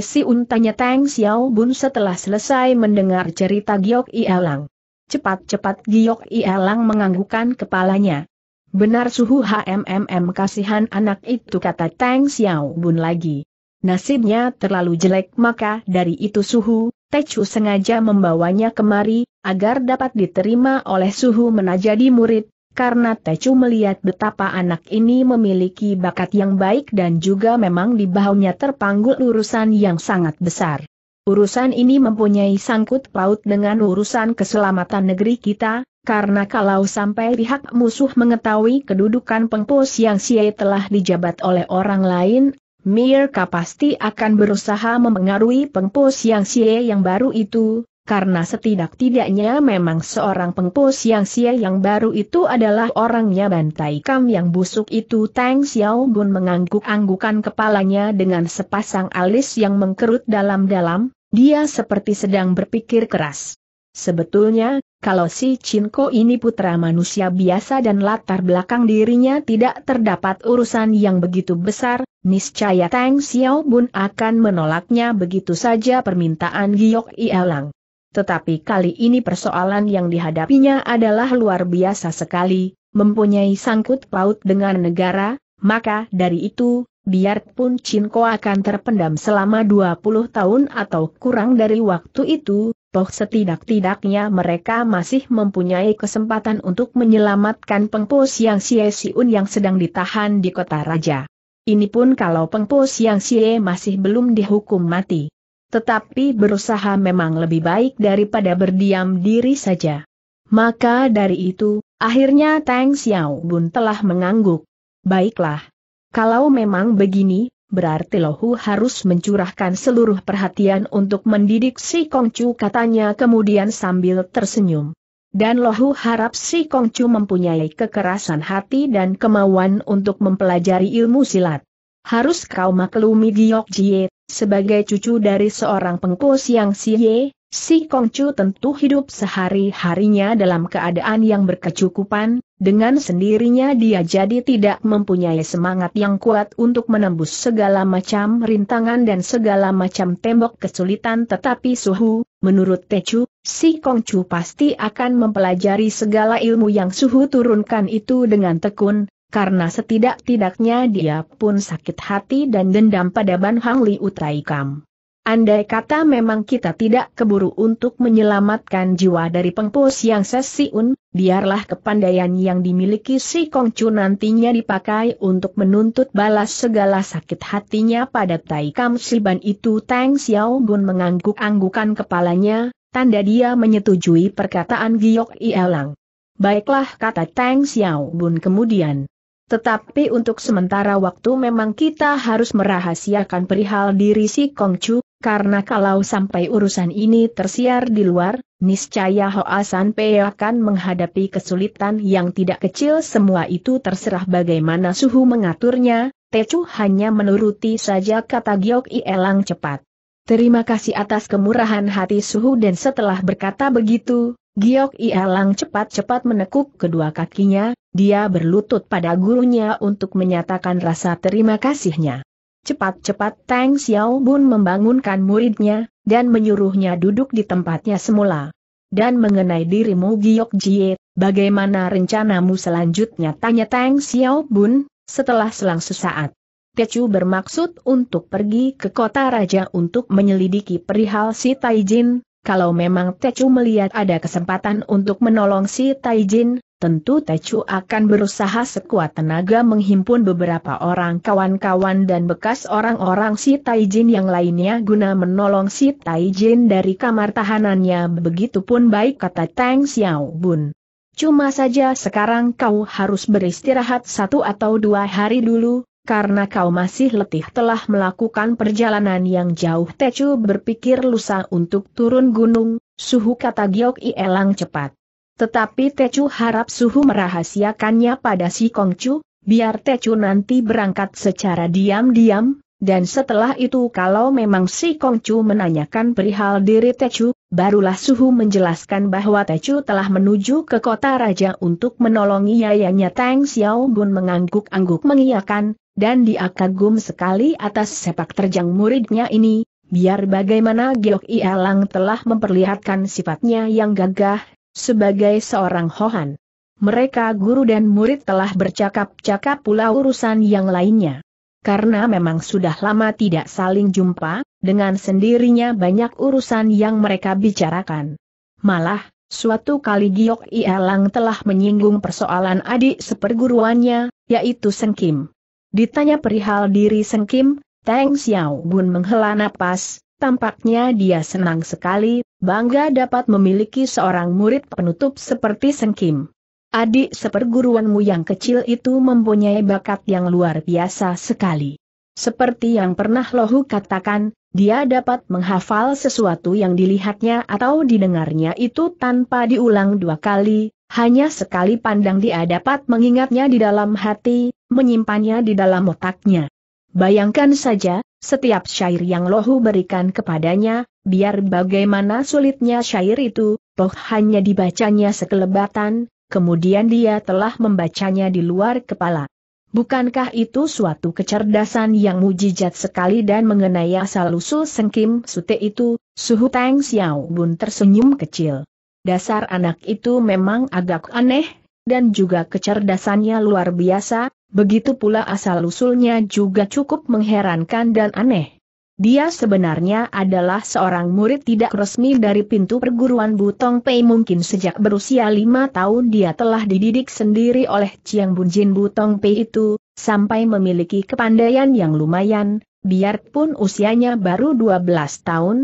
Si untanya Tang Xiao Bun setelah selesai mendengar cerita Giok Ialang. Cepat-cepat Giok Ialang menganggukkan kepalanya. Benar suhu HMMM kasihan anak itu kata Tang Xiao Bun lagi. Nasibnya terlalu jelek maka dari itu suhu, Techu sengaja membawanya kemari, agar dapat diterima oleh suhu menjadi murid, karena Techu melihat betapa anak ini memiliki bakat yang baik dan juga memang di bawahnya terpanggul urusan yang sangat besar urusan ini mempunyai sangkut paut dengan urusan keselamatan negeri kita, karena kalau sampai pihak musuh mengetahui kedudukan pengpos yang Siai telah dijabat oleh orang lain, Mirka pasti akan berusaha memengaruhi pengpos yang Siai yang baru itu, karena setidak-tidaknya memang seorang pengpos yang sia yang baru itu adalah orangnya bantai kam yang busuk itu Tang Xiao Bun mengangguk-anggukan kepalanya dengan sepasang alis yang mengkerut dalam-dalam, dia seperti sedang berpikir keras. Sebetulnya, kalau si Cinko ini putra manusia biasa dan latar belakang dirinya tidak terdapat urusan yang begitu besar, niscaya Tang Xiao Xiaobun akan menolaknya begitu saja permintaan Giok Ialang. Tetapi kali ini persoalan yang dihadapinya adalah luar biasa sekali, mempunyai sangkut paut dengan negara, maka dari itu, biarpun Cinko akan terpendam selama 20 tahun atau kurang dari waktu itu, toh setidak-tidaknya mereka masih mempunyai kesempatan untuk menyelamatkan Pengpo Yang Sia Siun yang sedang ditahan di kota raja. Ini pun kalau Pengpo Yang Sia masih belum dihukum mati. Tetapi berusaha memang lebih baik daripada berdiam diri saja. Maka dari itu, akhirnya Tang Xiao Bun telah mengangguk. Baiklah. Kalau memang begini, berarti Lohu harus mencurahkan seluruh perhatian untuk mendidik si Kongcu katanya kemudian sambil tersenyum. Dan Lohu harap si Kongcu mempunyai kekerasan hati dan kemauan untuk mempelajari ilmu silat. Harus kau maklumi Giok Jie, sebagai cucu dari seorang pengko yang Siye, Si Kongcu tentu hidup sehari-harinya dalam keadaan yang berkecukupan, dengan sendirinya dia jadi tidak mempunyai semangat yang kuat untuk menembus segala macam rintangan dan segala macam tembok kesulitan tetapi suhu, menurut Techu, si Kongcu pasti akan mempelajari segala ilmu yang suhu turunkan itu dengan tekun, karena setidak-tidaknya dia pun sakit hati dan dendam pada Ban Hang Li Utaikam. Andai kata memang kita tidak keburu untuk menyelamatkan jiwa dari pengpus yang sesiun, biarlah kepandaian yang dimiliki si Kongcu nantinya dipakai untuk menuntut balas segala sakit hatinya pada Tai Kam Silban itu Tang Xiao Gun mengangguk-anggukan kepalanya, tanda dia menyetujui perkataan Giok Ielang. Baiklah kata Tang Xiao Gun kemudian. Tetapi untuk sementara waktu memang kita harus merahasiakan perihal diri si Kongcu, karena kalau sampai urusan ini tersiar di luar, niscaya Hoa San Pei akan menghadapi kesulitan yang tidak kecil semua itu terserah bagaimana suhu mengaturnya, Tecu hanya menuruti saja kata Giok Elang cepat. Terima kasih atas kemurahan hati suhu dan setelah berkata begitu, Giok Elang cepat-cepat menekuk kedua kakinya, dia berlutut pada gurunya untuk menyatakan rasa terima kasihnya. Cepat-cepat Tang Xiao Bun membangunkan muridnya, dan menyuruhnya duduk di tempatnya semula. Dan mengenai dirimu Giok Jie, bagaimana rencanamu selanjutnya? Tanya Tang Xiao Bun, setelah selang sesaat. Tecu bermaksud untuk pergi ke kota raja untuk menyelidiki perihal si Taijin, kalau memang Tecu melihat ada kesempatan untuk menolong si Taijin, tentu Tecu akan berusaha sekuat tenaga menghimpun beberapa orang kawan-kawan dan bekas orang-orang si Taijin yang lainnya guna menolong si Taijin dari kamar tahanannya begitupun baik kata Tang Xiao Bun. Cuma saja sekarang kau harus beristirahat satu atau dua hari dulu, karena kau masih letih telah melakukan perjalanan yang jauh Tecu berpikir lusa untuk turun gunung, suhu kata Giok Ielang cepat. Tetapi Tecu harap Suhu merahasiakannya pada si Kongcu, biar Tecu nanti berangkat secara diam-diam, dan setelah itu kalau memang si Kongcu menanyakan perihal diri Tecu, barulah Suhu menjelaskan bahwa Tecu telah menuju ke kota raja untuk menolongi yayanya Tang Xiao Xiaobun mengangguk-angguk mengiyakan, dan dia kagum sekali atas sepak terjang muridnya ini, biar bagaimana Giok Ialang telah memperlihatkan sifatnya yang gagah, sebagai seorang Hohan, mereka guru dan murid telah bercakap-cakap pula urusan yang lainnya. Karena memang sudah lama tidak saling jumpa, dengan sendirinya banyak urusan yang mereka bicarakan. Malah, suatu kali Giok Ielang telah menyinggung persoalan adik seperguruannya, yaitu Seng Kim. Ditanya perihal diri Sengkim, Teng Xiao Bun menghela napas, Tampaknya dia senang sekali, bangga dapat memiliki seorang murid penutup seperti Sengkim. Adik seperguruanmu yang kecil itu mempunyai bakat yang luar biasa sekali. Seperti yang pernah Lohu katakan, dia dapat menghafal sesuatu yang dilihatnya atau didengarnya itu tanpa diulang dua kali, hanya sekali pandang dia dapat mengingatnya di dalam hati, menyimpannya di dalam otaknya. Bayangkan saja, setiap syair yang Lohu berikan kepadanya, biar bagaimana sulitnya syair itu, toh hanya dibacanya sekelebatan, kemudian dia telah membacanya di luar kepala. Bukankah itu suatu kecerdasan yang mujizat sekali dan mengenai asal-usul sengkim sute itu, suhu Tang Xiao Bun tersenyum kecil. Dasar anak itu memang agak aneh, dan juga kecerdasannya luar biasa, Begitu pula asal-usulnya juga cukup mengherankan dan aneh. Dia sebenarnya adalah seorang murid tidak resmi dari pintu perguruan Butong Pei mungkin sejak berusia lima tahun dia telah dididik sendiri oleh Chiang Jin Butong Pei itu, sampai memiliki kepandaian yang lumayan, biarpun usianya baru 12 tahun.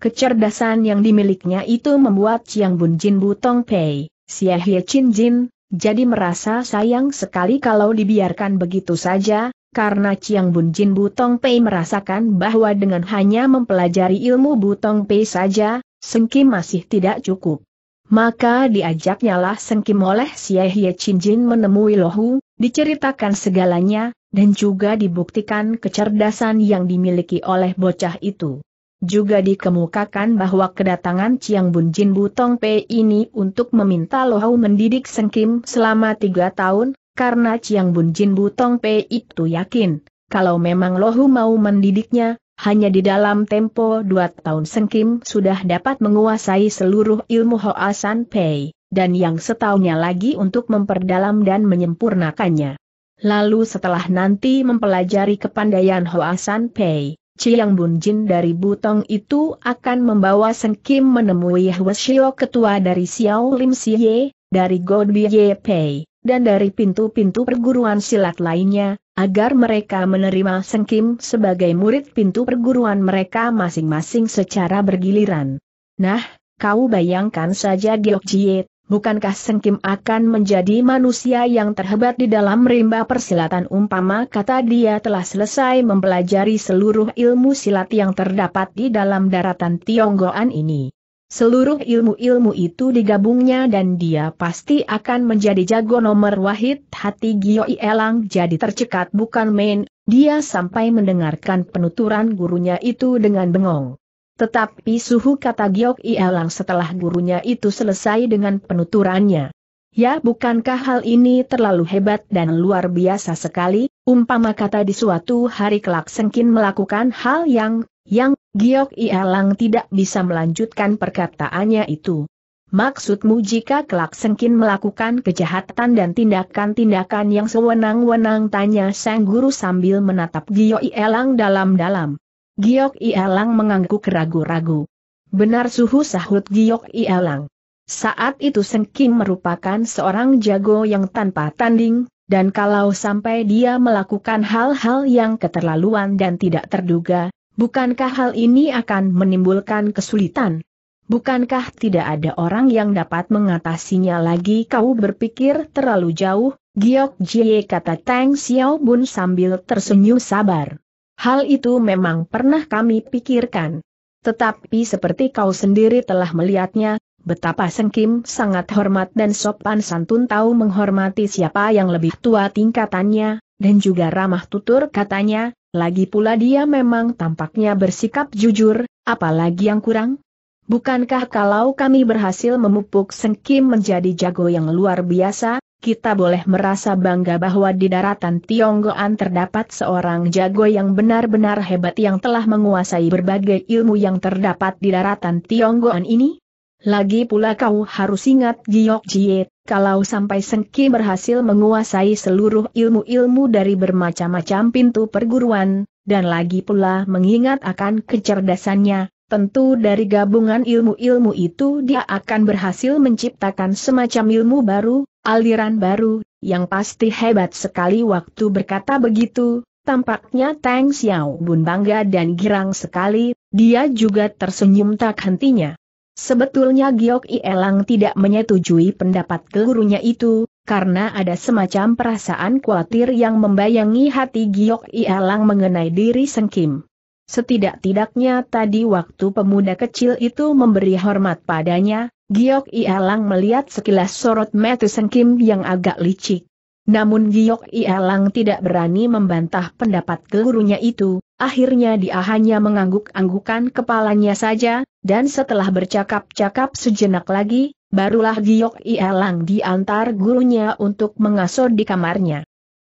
Kecerdasan yang dimilikinya itu membuat Chiang Jin Butong Pei, Xia Hie Chin Jin, jadi merasa sayang sekali kalau dibiarkan begitu saja, karena Chiang Bun Jin Butong Pei merasakan bahwa dengan hanya mempelajari ilmu Butong Pei saja, Seng Kim masih tidak cukup. Maka diajaknyalah Kim oleh Xie Hie Chin Jin menemui Lohu, diceritakan segalanya, dan juga dibuktikan kecerdasan yang dimiliki oleh bocah itu. Juga dikemukakan bahwa kedatangan Chiang Bun Jin Butong Pei ini untuk meminta Lohau mendidik Seng Kim selama tiga tahun, karena Chiang Bun Jin Butong Pei itu yakin, kalau memang Lohu mau mendidiknya, hanya di dalam tempo dua tahun Seng Kim sudah dapat menguasai seluruh ilmu Hoasan Pei, dan yang setahunnya lagi untuk memperdalam dan menyempurnakannya. Lalu setelah nanti mempelajari kepandaian Hoasan Pei, Ciang Bun Jin dari Butong itu akan membawa Seng Kim menemui Hwasyo ketua dari Xiao Lim Siye, dari God Ye Pei, dan dari pintu-pintu perguruan silat lainnya, agar mereka menerima Seng Kim sebagai murid pintu perguruan mereka masing-masing secara bergiliran. Nah, kau bayangkan saja Giok Jie bukankah Sengkim akan menjadi manusia yang terhebat di dalam rimba persilatan umpama kata dia telah selesai mempelajari seluruh ilmu silat yang terdapat di dalam daratan Tionggoan ini. Seluruh ilmu-ilmu itu digabungnya dan dia pasti akan menjadi jago nomor wahid hati Gio Elang jadi tercekat bukan main, dia sampai mendengarkan penuturan gurunya itu dengan bengong. Tetapi suhu kata Giok Ielang setelah gurunya itu selesai dengan penuturannya. Ya bukankah hal ini terlalu hebat dan luar biasa sekali, umpama kata di suatu hari kelak Sengkin melakukan hal yang, yang, Giok Ielang tidak bisa melanjutkan perkataannya itu. Maksudmu jika kelak Sengkin melakukan kejahatan dan tindakan-tindakan yang sewenang-wenang tanya sang guru sambil menatap Giok Ielang dalam-dalam. Giok Ialang mengangguk ragu-ragu. Benar suhu sahut Giok Ialang. Saat itu Seng Kim merupakan seorang jago yang tanpa tanding, dan kalau sampai dia melakukan hal-hal yang keterlaluan dan tidak terduga, bukankah hal ini akan menimbulkan kesulitan? Bukankah tidak ada orang yang dapat mengatasinya lagi kau berpikir terlalu jauh, Giok Jie kata Tang Xiao Bun sambil tersenyum sabar. Hal itu memang pernah kami pikirkan. Tetapi seperti kau sendiri telah melihatnya, betapa Sengkim sangat hormat dan sopan santun tahu menghormati siapa yang lebih tua tingkatannya, dan juga ramah tutur katanya, lagi pula dia memang tampaknya bersikap jujur, apalagi yang kurang? Bukankah kalau kami berhasil memupuk Sengkim menjadi jago yang luar biasa, kita boleh merasa bangga bahwa di daratan Tionggoan terdapat seorang jago yang benar-benar hebat yang telah menguasai berbagai ilmu yang terdapat di daratan Tionggoan ini? Lagi pula kau harus ingat Giok Jie, kalau sampai Sengki berhasil menguasai seluruh ilmu-ilmu dari bermacam-macam pintu perguruan, dan lagi pula mengingat akan kecerdasannya, Tentu dari gabungan ilmu-ilmu itu dia akan berhasil menciptakan semacam ilmu baru, aliran baru, yang pasti hebat sekali waktu berkata begitu, tampaknya Tang Xiao Bun bangga dan girang sekali, dia juga tersenyum tak hentinya. Sebetulnya Giok Elang tidak menyetujui pendapat gurunya itu, karena ada semacam perasaan khawatir yang membayangi hati Giok Elang mengenai diri Kim. Setidak-tidaknya tadi waktu pemuda kecil itu memberi hormat padanya, Giok Ialang melihat sekilas sorot mata Sengkim yang agak licik. Namun Giok Ialang tidak berani membantah pendapat gurunya itu, akhirnya dia hanya mengangguk-anggukan kepalanya saja, dan setelah bercakap-cakap sejenak lagi, barulah Giok Ialang diantar gurunya untuk mengasuh di kamarnya.